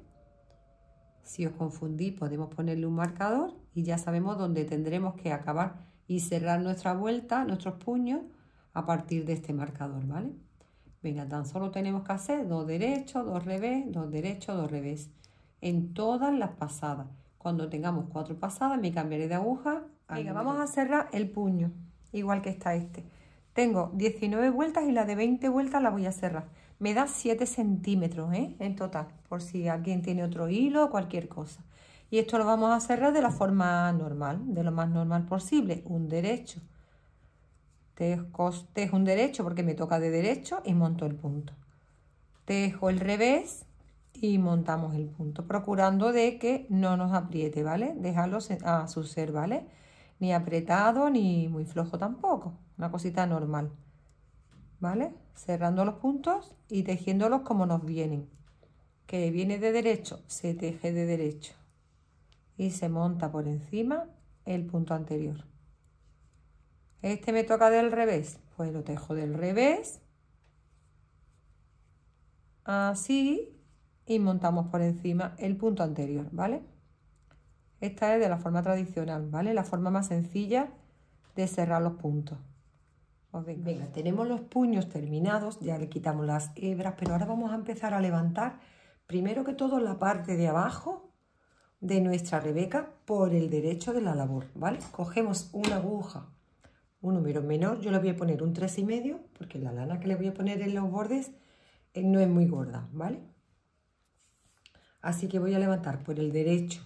si os confundí podemos ponerle un marcador y ya sabemos dónde tendremos que acabar y cerrar nuestra vuelta nuestros puños a partir de este marcador vale venga tan solo tenemos que hacer dos derechos dos revés dos derechos dos revés en todas las pasadas cuando tengamos cuatro pasadas me cambiaré de aguja vamos a cerrar el puño, igual que está este. Tengo 19 vueltas y la de 20 vueltas la voy a cerrar. Me da 7 centímetros ¿eh? en total, por si alguien tiene otro hilo o cualquier cosa. Y esto lo vamos a cerrar de la forma normal, de lo más normal posible, un derecho. Tejo un derecho porque me toca de derecho y monto el punto. Tejo el revés y montamos el punto, procurando de que no nos apriete, ¿vale? dejarlo a su ser, ¿vale? ni apretado ni muy flojo tampoco, una cosita normal, ¿vale? Cerrando los puntos y tejiéndolos como nos vienen, que viene de derecho, se teje de derecho y se monta por encima el punto anterior. Este me toca del revés, pues lo tejo del revés, así, y montamos por encima el punto anterior, ¿vale? Esta es de la forma tradicional, ¿vale? La forma más sencilla de cerrar los puntos. Venga, tenemos los puños terminados, ya le quitamos las hebras, pero ahora vamos a empezar a levantar primero que todo la parte de abajo de nuestra Rebeca por el derecho de la labor, ¿vale? Cogemos una aguja, un número menor, yo le voy a poner un 3,5 porque la lana que le voy a poner en los bordes eh, no es muy gorda, ¿vale? Así que voy a levantar por el derecho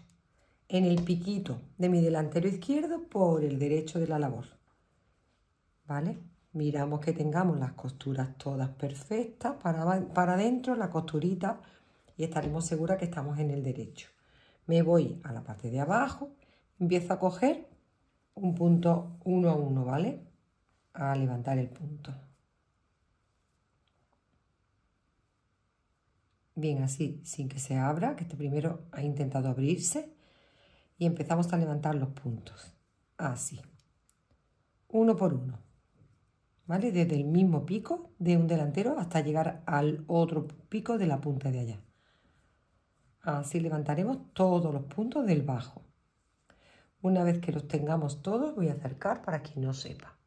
en el piquito de mi delantero izquierdo por el derecho de la labor. ¿Vale? Miramos que tengamos las costuras todas perfectas para, para adentro, la costurita, y estaremos seguras que estamos en el derecho. Me voy a la parte de abajo, empiezo a coger un punto uno a uno, ¿vale? A levantar el punto. Bien, así, sin que se abra, que este primero ha intentado abrirse y empezamos a levantar los puntos. Así. Uno por uno. ¿Vale? Desde el mismo pico de un delantero hasta llegar al otro pico de la punta de allá. Así levantaremos todos los puntos del bajo. Una vez que los tengamos todos, voy a acercar para que no sepa.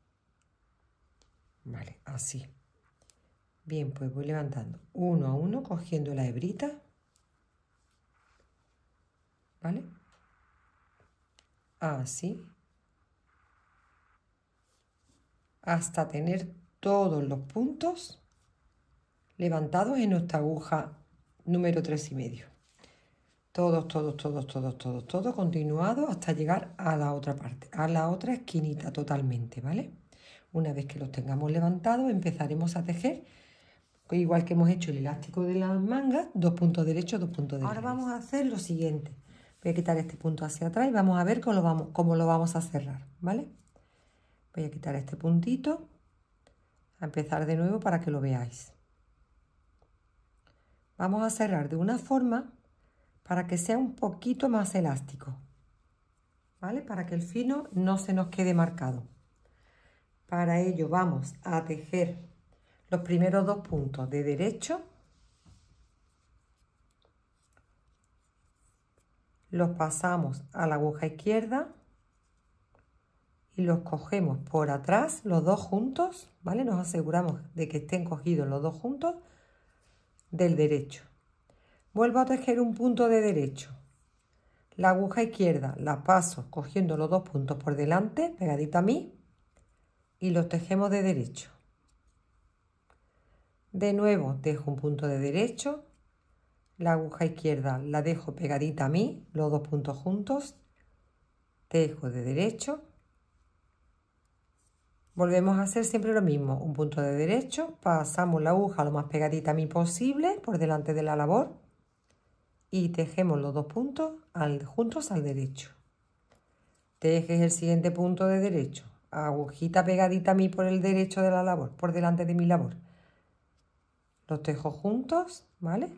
Vale, así. Bien, pues voy levantando uno a uno, cogiendo la hebrita. ¿Vale? así, ah, hasta tener todos los puntos levantados en nuestra aguja número 3 y medio. Todos, todos, todos, todos, todos, todo continuado hasta llegar a la otra parte, a la otra esquinita totalmente, ¿vale? Una vez que los tengamos levantados, empezaremos a tejer, igual que hemos hecho el elástico de las mangas, dos puntos derechos, dos puntos derechos. Ahora vamos a hacer lo siguiente. Voy a quitar este punto hacia atrás y vamos a ver cómo lo vamos, lo vamos a cerrar, ¿vale? Voy a quitar este puntito, a empezar de nuevo para que lo veáis. Vamos a cerrar de una forma para que sea un poquito más elástico, ¿vale? Para que el fino no se nos quede marcado. Para ello vamos a tejer los primeros dos puntos de derecho los pasamos a la aguja izquierda y los cogemos por atrás, los dos juntos, ¿vale? Nos aseguramos de que estén cogidos los dos juntos del derecho. Vuelvo a tejer un punto de derecho. La aguja izquierda la paso cogiendo los dos puntos por delante, pegadita a mí, y los tejemos de derecho. De nuevo tejo un punto de derecho, la aguja izquierda la dejo pegadita a mí, los dos puntos juntos, tejo de derecho, volvemos a hacer siempre lo mismo, un punto de derecho, pasamos la aguja lo más pegadita a mí posible por delante de la labor y tejemos los dos puntos al, juntos al derecho. Tejes el siguiente punto de derecho, agujita pegadita a mí por el derecho de la labor, por delante de mi labor. Los tejo juntos, ¿vale?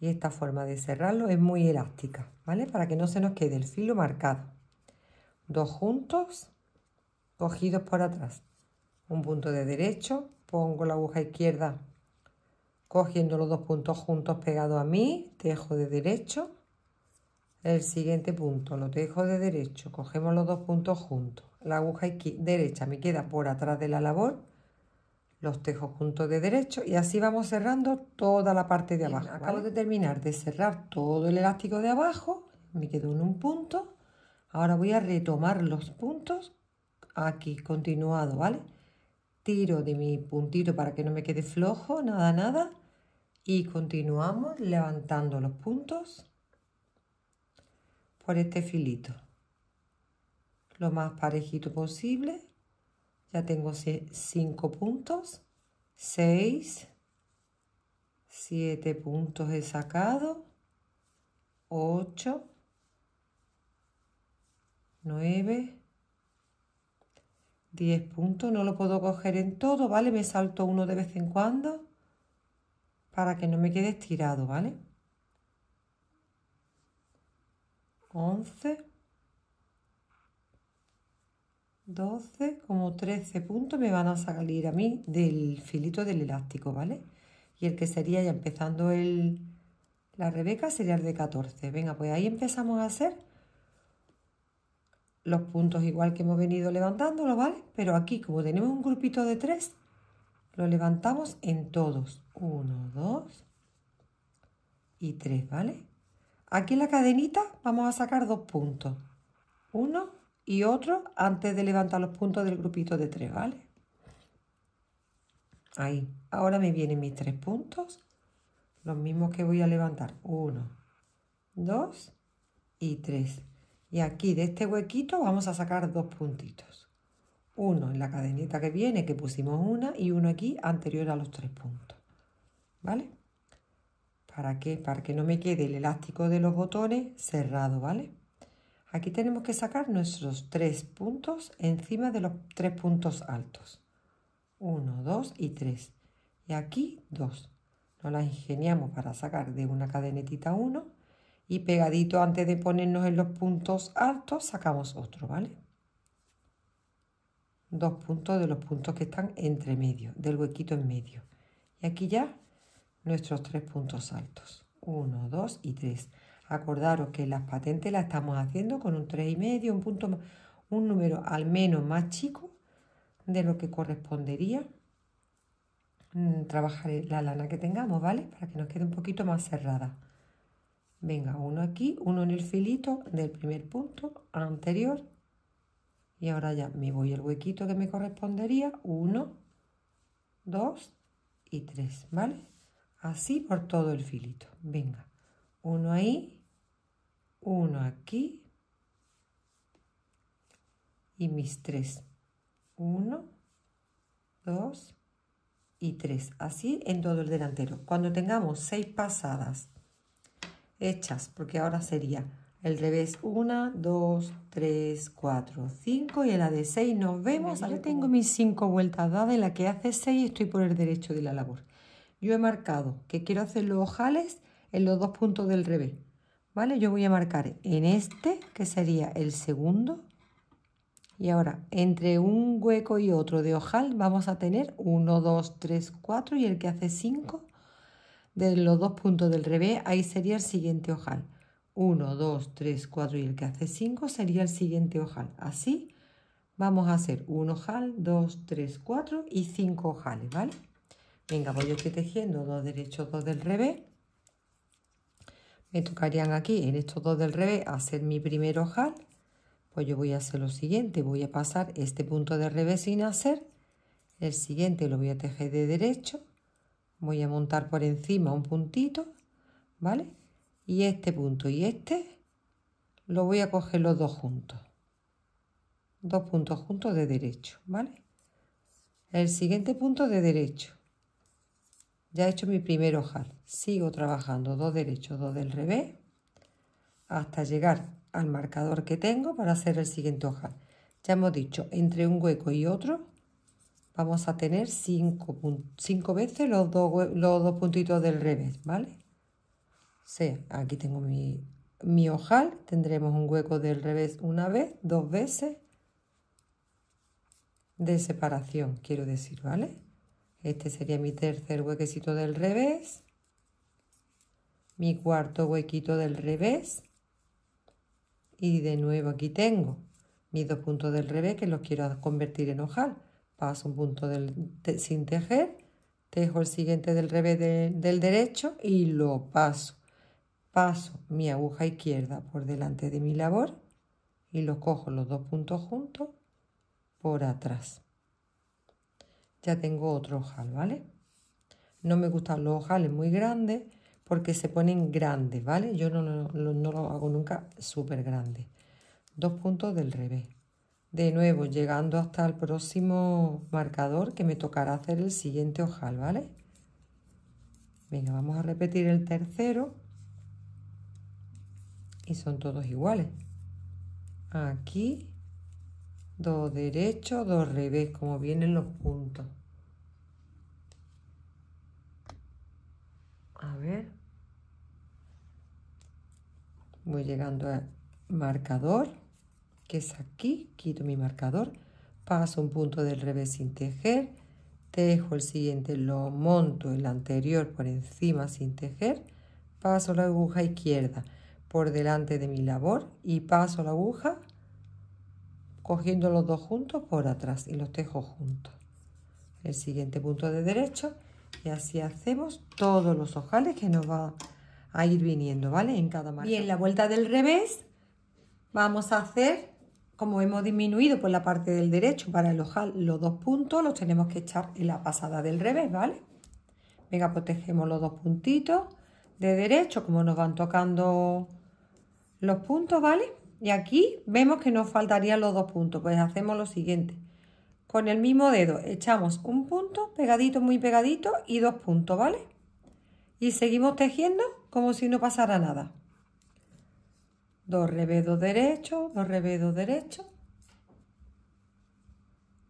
Y esta forma de cerrarlo es muy elástica, ¿vale? Para que no se nos quede el filo marcado. Dos juntos, cogidos por atrás. Un punto de derecho, pongo la aguja izquierda cogiendo los dos puntos juntos pegados a mí, tejo de derecho, el siguiente punto lo tejo de derecho, cogemos los dos puntos juntos, la aguja derecha me queda por atrás de la labor, los tejos juntos de derecho y así vamos cerrando toda la parte de abajo. Acabo de terminar de cerrar todo el elástico de abajo, me quedó en un punto. Ahora voy a retomar los puntos aquí, continuado, ¿vale? Tiro de mi puntito para que no me quede flojo, nada, nada. Y continuamos levantando los puntos por este filito. Lo más parejito posible ya tengo 5 puntos, 6, 7 puntos he sacado, 8, 9, 10 puntos. No lo puedo coger en todo, ¿vale? Me salto uno de vez en cuando para que no me quede estirado, ¿vale? 11, 12 como 13 puntos me van a salir a mí del filito del elástico, ¿vale? Y el que sería ya empezando el, la rebeca sería el de 14. Venga, pues ahí empezamos a hacer los puntos igual que hemos venido levantándolo, ¿vale? Pero aquí, como tenemos un grupito de 3, lo levantamos en todos. 1, 2 y 3, ¿vale? Aquí en la cadenita vamos a sacar dos puntos. 1 y otro antes de levantar los puntos del grupito de tres, ¿vale? Ahí. Ahora me vienen mis tres puntos, los mismos que voy a levantar. Uno, dos y tres. Y aquí de este huequito vamos a sacar dos puntitos. Uno en la cadenita que viene, que pusimos una, y uno aquí anterior a los tres puntos. ¿Vale? ¿Para qué? Para que no me quede el elástico de los botones cerrado, ¿vale? Aquí tenemos que sacar nuestros tres puntos encima de los tres puntos altos. 1, 2 y 3. Y aquí dos. Nos las ingeniamos para sacar de una cadenetita uno. y pegadito antes de ponernos en los puntos altos sacamos otro, ¿vale? Dos puntos de los puntos que están entre medio, del huequito en medio. Y aquí ya nuestros tres puntos altos. 1, 2 y 3. Acordaros que las patentes las estamos haciendo con un 3,5, un punto un número al menos más chico de lo que correspondería mm, trabajar la lana que tengamos, ¿vale? Para que nos quede un poquito más cerrada. Venga, uno aquí, uno en el filito del primer punto anterior. Y ahora ya me voy el huequito que me correspondería. Uno, dos y tres, ¿vale? Así por todo el filito. Venga, uno ahí uno aquí y mis tres. Uno, dos y 3, Así en todo el delantero. Cuando tengamos seis pasadas hechas, porque ahora sería el revés 1, 2, 3, 4, 5 y en la de 6 nos vemos. Ahora tengo mis 5 vueltas dadas en la que hace 6 estoy por el derecho de la labor. Yo he marcado que quiero hacer los ojales en los dos puntos del revés. Yo voy a marcar en este, que sería el segundo. Y ahora, entre un hueco y otro de ojal vamos a tener 1, 2, 3, 4 y el que hace 5 de los dos puntos del revés, ahí sería el siguiente ojal. 1, 2, 3, 4 y el que hace 5 sería el siguiente ojal. Así vamos a hacer un ojal, 2, 3, 4 y 5 ojales, ¿vale? Venga, voy yo estoy tejiendo dos derechos, dos del revés me tocarían aquí, en estos dos del revés, hacer mi primer ojal, pues yo voy a hacer lo siguiente, voy a pasar este punto de revés sin hacer, el siguiente lo voy a tejer de derecho, voy a montar por encima un puntito, ¿vale? Y este punto y este lo voy a coger los dos juntos, dos puntos juntos de derecho, ¿vale? El siguiente punto de derecho, ya he hecho mi primer ojal. Sigo trabajando dos derechos, dos del revés, hasta llegar al marcador que tengo para hacer el siguiente ojal. Ya hemos dicho, entre un hueco y otro vamos a tener cinco, veces los dos, los dos puntitos del revés, ¿vale? aquí tengo mi, mi ojal, tendremos un hueco del revés una vez, dos veces de separación, quiero decir, ¿vale? Este sería mi tercer huequecito del revés. Mi cuarto huequito del revés. Y de nuevo aquí tengo mis dos puntos del revés que los quiero convertir en ojal. Paso un punto sin tejer. Tejo el siguiente del revés del derecho y lo paso. Paso mi aguja izquierda por delante de mi labor y los cojo los dos puntos juntos por atrás ya tengo otro ojal, ¿vale? No me gustan los ojales muy grandes porque se ponen grandes, ¿vale? Yo no, lo hago nunca súper grande. Dos puntos del revés. De nuevo, llegando hasta el próximo marcador que me tocará hacer el siguiente ojal, ¿vale? Venga, vamos a repetir el tercero. Y son todos iguales. Aquí dos derechos, dos revés, como vienen los puntos. A ver. Voy llegando al marcador, que es aquí. Quito mi marcador. Paso un punto del revés sin tejer. Tejo el siguiente, lo monto el anterior por encima sin tejer. Paso la aguja izquierda por delante de mi labor y paso la aguja cogiendo los dos juntos por atrás y los tejo juntos. El siguiente punto de derecho y así hacemos todos los ojales que nos va a ir viniendo, ¿vale? En cada marca. Y en la vuelta del revés vamos a hacer, como hemos disminuido por la parte del derecho para el ojal los dos puntos, los tenemos que echar en la pasada del revés, ¿vale? Venga, pues tejemos los dos puntitos de derecho, como nos van tocando los puntos, ¿vale? Y aquí vemos que nos faltarían los dos puntos, pues hacemos lo siguiente. Con el mismo dedo echamos un punto, pegadito, muy pegadito, y dos puntos, ¿vale? Y seguimos tejiendo como si no pasara nada. Dos revedos derechos, dos revedos derechos,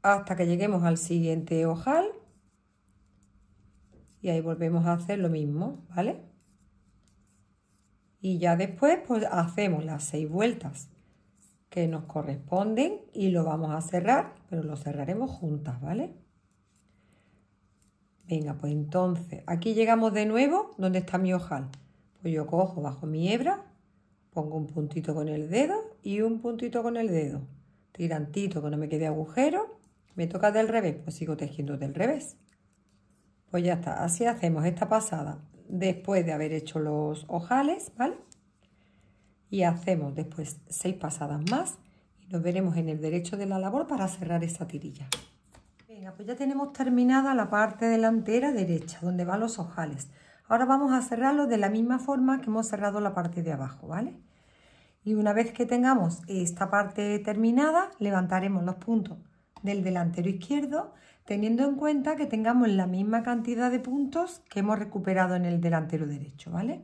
hasta que lleguemos al siguiente ojal. Y ahí volvemos a hacer lo mismo, ¿vale? y ya después pues hacemos las seis vueltas que nos corresponden y lo vamos a cerrar, pero lo cerraremos juntas, ¿vale? Venga, pues entonces, aquí llegamos de nuevo donde está mi ojal. Pues yo cojo bajo mi hebra, pongo un puntito con el dedo y un puntito con el dedo. Tirantito que no me quede agujero. Me toca del revés, pues sigo tejiendo del revés. Pues ya está, así hacemos esta pasada después de haber hecho los ojales, ¿vale? Y hacemos después seis pasadas más y nos veremos en el derecho de la labor para cerrar esta tirilla. Venga, pues ya tenemos terminada la parte delantera derecha, donde van los ojales. Ahora vamos a cerrarlo de la misma forma que hemos cerrado la parte de abajo, ¿vale? Y una vez que tengamos esta parte terminada, levantaremos los puntos del delantero izquierdo teniendo en cuenta que tengamos la misma cantidad de puntos que hemos recuperado en el delantero derecho, ¿vale?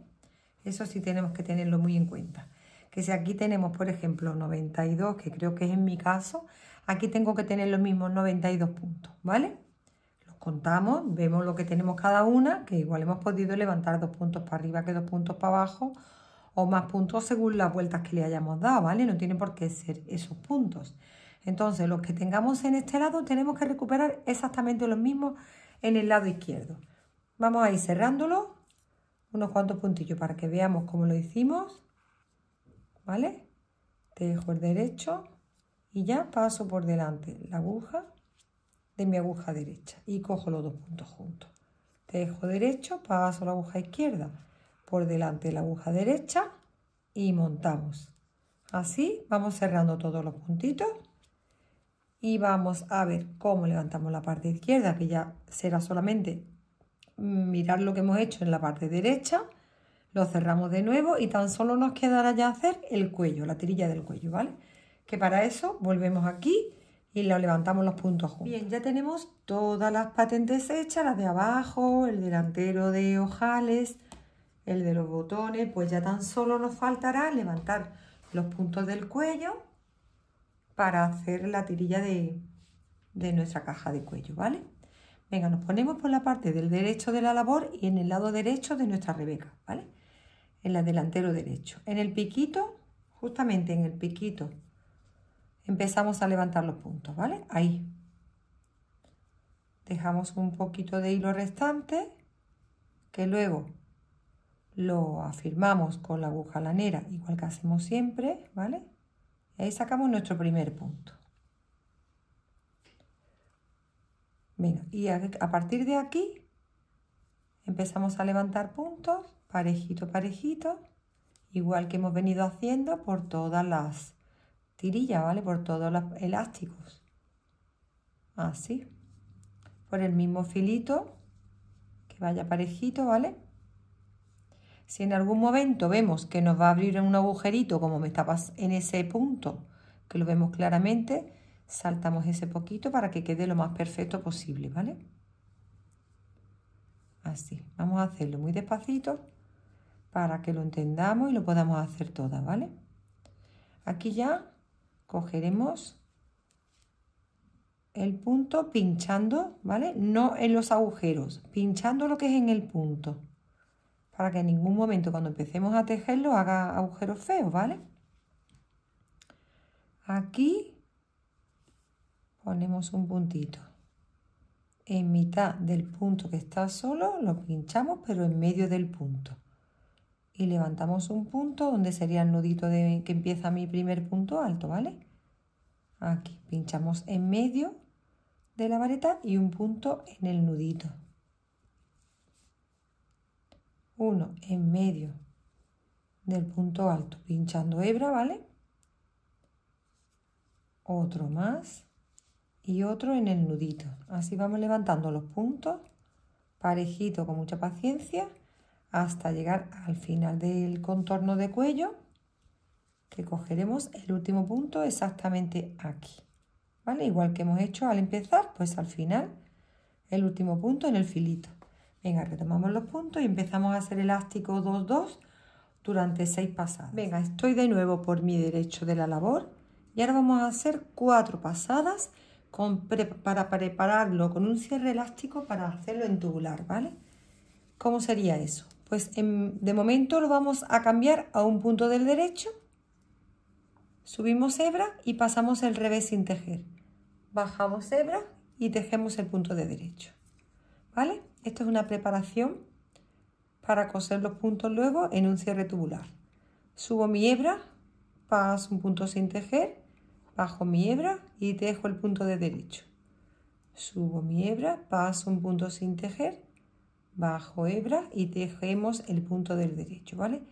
Eso sí tenemos que tenerlo muy en cuenta. Que si aquí tenemos, por ejemplo, 92, que creo que es en mi caso, aquí tengo que tener los mismos 92 puntos, ¿vale? Los contamos, vemos lo que tenemos cada una, que igual hemos podido levantar dos puntos para arriba que dos puntos para abajo, o más puntos según las vueltas que le hayamos dado, ¿vale? No tiene por qué ser esos puntos. Entonces, los que tengamos en este lado, tenemos que recuperar exactamente los mismos en el lado izquierdo. Vamos a ir cerrándolo, unos cuantos puntillos para que veamos cómo lo hicimos. ¿Vale? dejo el derecho y ya paso por delante la aguja de mi aguja derecha y cojo los dos puntos juntos. tejo dejo derecho, paso la aguja izquierda por delante de la aguja derecha y montamos. Así vamos cerrando todos los puntitos y vamos a ver cómo levantamos la parte izquierda, que ya será solamente mirar lo que hemos hecho en la parte derecha, lo cerramos de nuevo y tan solo nos quedará ya hacer el cuello, la tirilla del cuello, ¿vale? Que para eso volvemos aquí y lo levantamos los puntos juntos. Bien, ya tenemos todas las patentes hechas, las de abajo, el delantero de ojales, el de los botones, pues ya tan solo nos faltará levantar los puntos del cuello para hacer la tirilla de, nuestra caja de cuello, ¿vale? Venga, nos ponemos por la parte del derecho de la labor y en el lado derecho de nuestra rebeca, ¿vale? En la delantero derecho. En el piquito, justamente en el piquito, empezamos a levantar los puntos, ¿vale? Ahí. Dejamos un poquito de hilo restante que luego lo afirmamos con la aguja lanera, igual que hacemos siempre, ¿vale? Ahí sacamos nuestro primer punto. y a, a partir de aquí empezamos a levantar puntos, parejito, parejito, igual que hemos venido haciendo por todas las tirillas, ¿vale? Por todos los elásticos. Así. Por el mismo filito, que vaya parejito, ¿vale? Si en algún momento vemos que nos va a abrir un agujerito, como me está en ese punto, que lo vemos claramente, saltamos ese poquito para que quede lo más perfecto posible, ¿vale? Así, vamos a hacerlo muy despacito para que lo entendamos y lo podamos hacer todas, ¿vale? Aquí ya cogeremos el punto pinchando, ¿vale? No en los agujeros, pinchando lo que es en el punto para que en ningún momento cuando empecemos a tejerlo haga agujeros feos, ¿vale? Aquí ponemos un puntito. En mitad del punto que está solo lo pinchamos, pero en medio del punto. Y levantamos un punto donde sería el nudito de, que empieza mi primer punto alto, ¿vale? Aquí pinchamos en medio de la vareta y un punto en el nudito uno en medio del punto alto pinchando hebra, ¿vale? Otro más y otro en el nudito. Así vamos levantando los puntos parejito con mucha paciencia hasta llegar al final del contorno de cuello que cogeremos el último punto exactamente aquí. ¿Vale? Igual que hemos hecho al empezar, pues al final el último punto en el filito. Venga, retomamos los puntos y empezamos a hacer elástico 2, 2 durante 6 pasadas. Venga, estoy de nuevo por mi derecho de la labor y ahora vamos a hacer 4 pasadas para prepararlo con un cierre elástico para hacerlo en tubular, ¿vale? ¿Cómo sería eso? Pues de momento lo vamos a cambiar a un punto del derecho, subimos hebra y pasamos el revés sin tejer. Bajamos hebra y tejemos el punto de derecho, ¿vale? Esto es una preparación para coser los puntos luego en un cierre tubular. Subo mi hebra, paso un punto sin tejer, bajo mi hebra y tejo el punto de derecho. Subo mi hebra, paso un punto sin tejer, bajo hebra y tejemos el punto del derecho, ¿vale?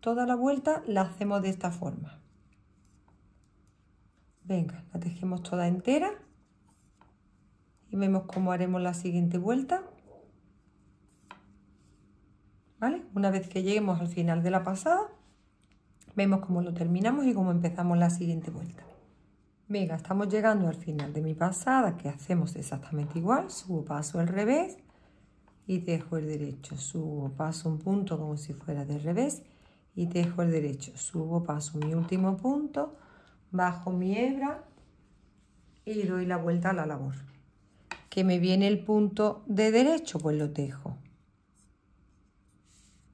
Toda la vuelta la hacemos de esta forma. Venga, la tejemos toda entera y vemos cómo haremos la siguiente vuelta. Una vez que lleguemos al final de la pasada, vemos cómo lo terminamos y cómo empezamos la siguiente vuelta. Venga, estamos llegando al final de mi pasada, que hacemos exactamente igual, subo paso al revés y dejo el derecho, subo paso un punto como si fuera de revés y dejo el derecho, subo paso mi último punto, bajo mi hebra y doy la vuelta a la labor. ¿Que me viene el punto de derecho? Pues lo dejo.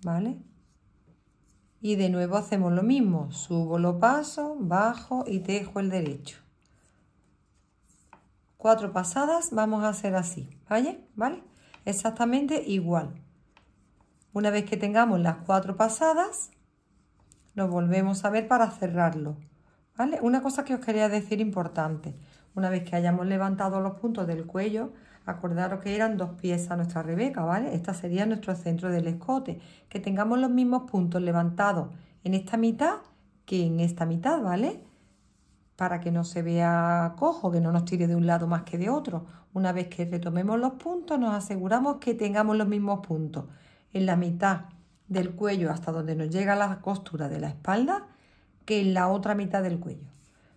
¿vale? Y de nuevo hacemos lo mismo, subo, lo paso, bajo y tejo el derecho. Cuatro pasadas vamos a hacer así, ¿vale? ¿Vale? Exactamente igual. Una vez que tengamos las cuatro pasadas, nos volvemos a ver para cerrarlo, ¿vale? Una cosa que os quería decir importante, una vez que hayamos levantado los puntos del cuello, Acordaros que eran dos piezas nuestra Rebeca, ¿vale? Esta sería nuestro centro del escote. Que tengamos los mismos puntos levantados en esta mitad que en esta mitad, ¿vale? Para que no se vea cojo, que no nos tire de un lado más que de otro. Una vez que retomemos los puntos, nos aseguramos que tengamos los mismos puntos. En la mitad del cuello hasta donde nos llega la costura de la espalda que en la otra mitad del cuello.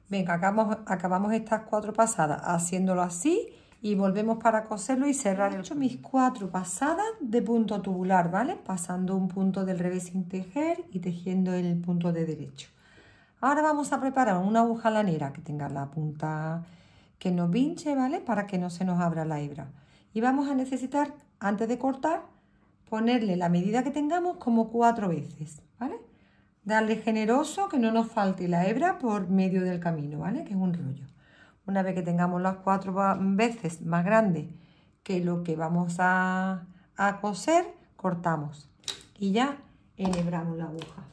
Venga, acabamos, acabamos estas cuatro pasadas haciéndolo así y volvemos para coserlo y cerrar. He hecho mis cuatro pasadas de punto tubular, ¿vale? Pasando un punto del revés sin tejer y tejiendo el punto de derecho. Ahora vamos a preparar una aguja lanera que tenga la punta que nos pinche, ¿vale? Para que no se nos abra la hebra. Y vamos a necesitar, antes de cortar, ponerle la medida que tengamos como cuatro veces, ¿vale? Darle generoso, que no nos falte la hebra por medio del camino, ¿vale? Que es un rollo. Una vez que tengamos las cuatro veces más grande que lo que vamos a, a coser, cortamos y ya enhebramos la aguja.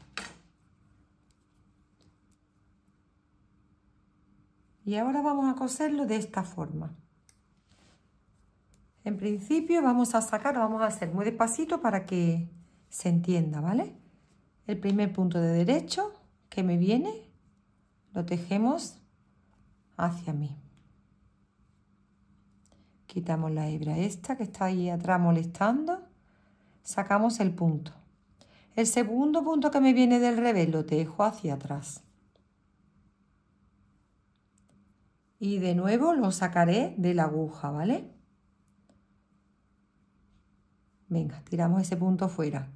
Y ahora vamos a coserlo de esta forma. En principio vamos a sacar, vamos a hacer muy despacito para que se entienda, ¿vale? El primer punto de derecho que me viene, lo tejemos hacia mí. Quitamos la hebra esta que está ahí atrás molestando. Sacamos el punto. El segundo punto que me viene del revés lo tejo hacia atrás. Y de nuevo lo sacaré de la aguja, ¿vale? Venga, tiramos ese punto fuera.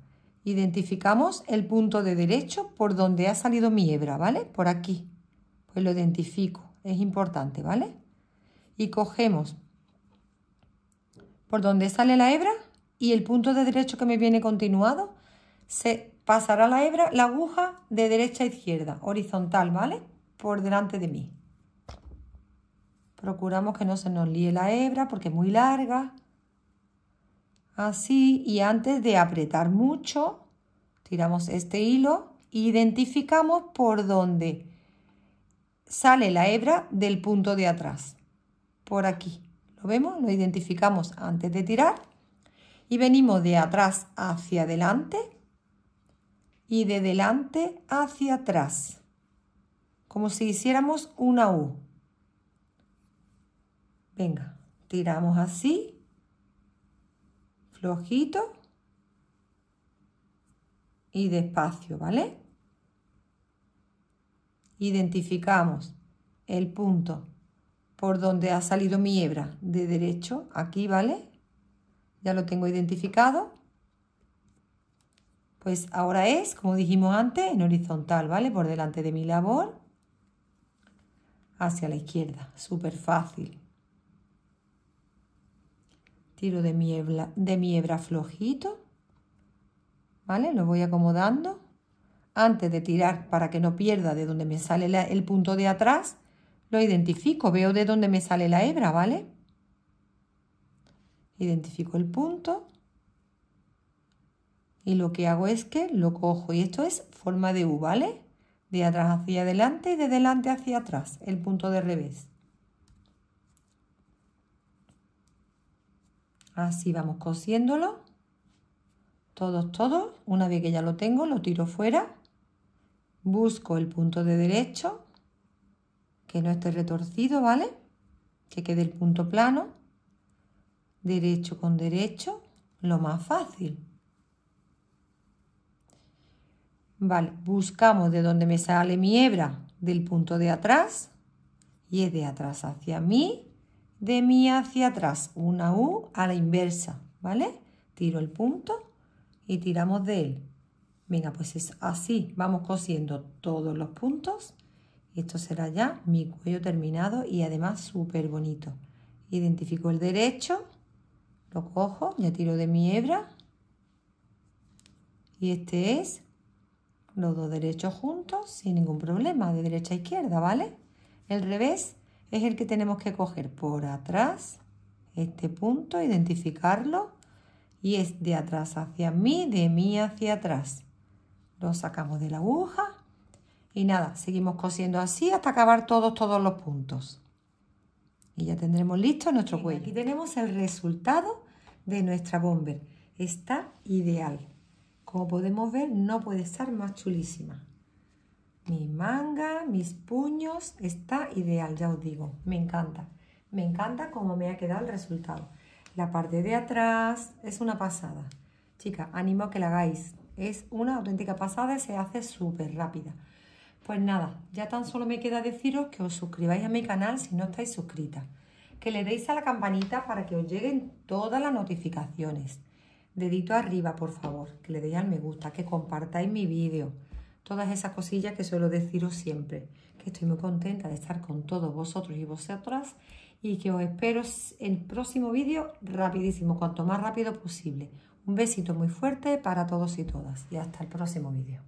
Identificamos el punto de derecho por donde ha salido mi hebra, ¿vale? Por aquí. Pues lo identifico es importante, ¿vale? Y cogemos por donde sale la hebra y el punto de derecho que me viene continuado, se pasará la hebra, la aguja de derecha a izquierda, horizontal, ¿vale? Por delante de mí. Procuramos que no se nos líe la hebra porque es muy larga. Así, y antes de apretar mucho, tiramos este hilo, identificamos por dónde sale la hebra del punto de atrás. Por aquí. ¿Lo vemos? Lo identificamos antes de tirar. Y venimos de atrás hacia adelante y de delante hacia atrás. Como si hiciéramos una U. Venga, tiramos así. Flojito. Y despacio, ¿vale? identificamos el punto por donde ha salido mi hebra de derecho, aquí, ¿vale? Ya lo tengo identificado. Pues ahora es, como dijimos antes, en horizontal, ¿vale? Por delante de mi labor, hacia la izquierda, súper fácil. Tiro de mi de mi flojito, ¿vale? Lo voy acomodando antes de tirar para que no pierda de donde me sale el punto de atrás, lo identifico, veo de dónde me sale la hebra, ¿vale? Identifico el punto y lo que hago es que lo cojo y esto es forma de U, ¿vale? De atrás hacia adelante y de delante hacia atrás, el punto de revés. Así vamos cosiéndolo todos, todos. Una vez que ya lo tengo, lo tiro fuera Busco el punto de derecho, que no esté retorcido, ¿vale? Que quede el punto plano. Derecho con derecho, lo más fácil. Vale, buscamos de dónde me sale mi hebra, del punto de atrás, y es de atrás hacia mí, de mí hacia atrás, una U a la inversa, ¿vale? Tiro el punto y tiramos de él. Venga, pues es así. Vamos cosiendo todos los puntos. Esto será ya mi cuello terminado y además súper bonito. Identifico el derecho, lo cojo, ya tiro de mi hebra. Y este es los dos derechos juntos sin ningún problema, de derecha a izquierda, ¿vale? El revés es el que tenemos que coger por atrás, este punto, identificarlo, y es de atrás hacia mí, de mí hacia atrás lo sacamos de la aguja y nada, seguimos cosiendo así hasta acabar todos, todos los puntos. Y ya tendremos listo nuestro cuello. Aquí tenemos el resultado de nuestra bomber. Está ideal. Como podemos ver, no puede estar más chulísima. Mi manga, mis puños, está ideal, ya os digo. Me encanta. Me encanta cómo me ha quedado el resultado. La parte de atrás es una pasada. Chica, animo a que la hagáis. Es una auténtica pasada y se hace súper rápida. Pues nada, ya tan solo me queda deciros que os suscribáis a mi canal si no estáis suscritas, que le deis a la campanita para que os lleguen todas las notificaciones. Dedito arriba, por favor, que le deis al me gusta, que compartáis mi vídeo. Todas esas cosillas que suelo deciros siempre, que estoy muy contenta de estar con todos vosotros y vosotras y que os espero en el próximo vídeo rapidísimo, cuanto más rápido posible. Un besito muy fuerte para todos y todas y hasta el próximo vídeo.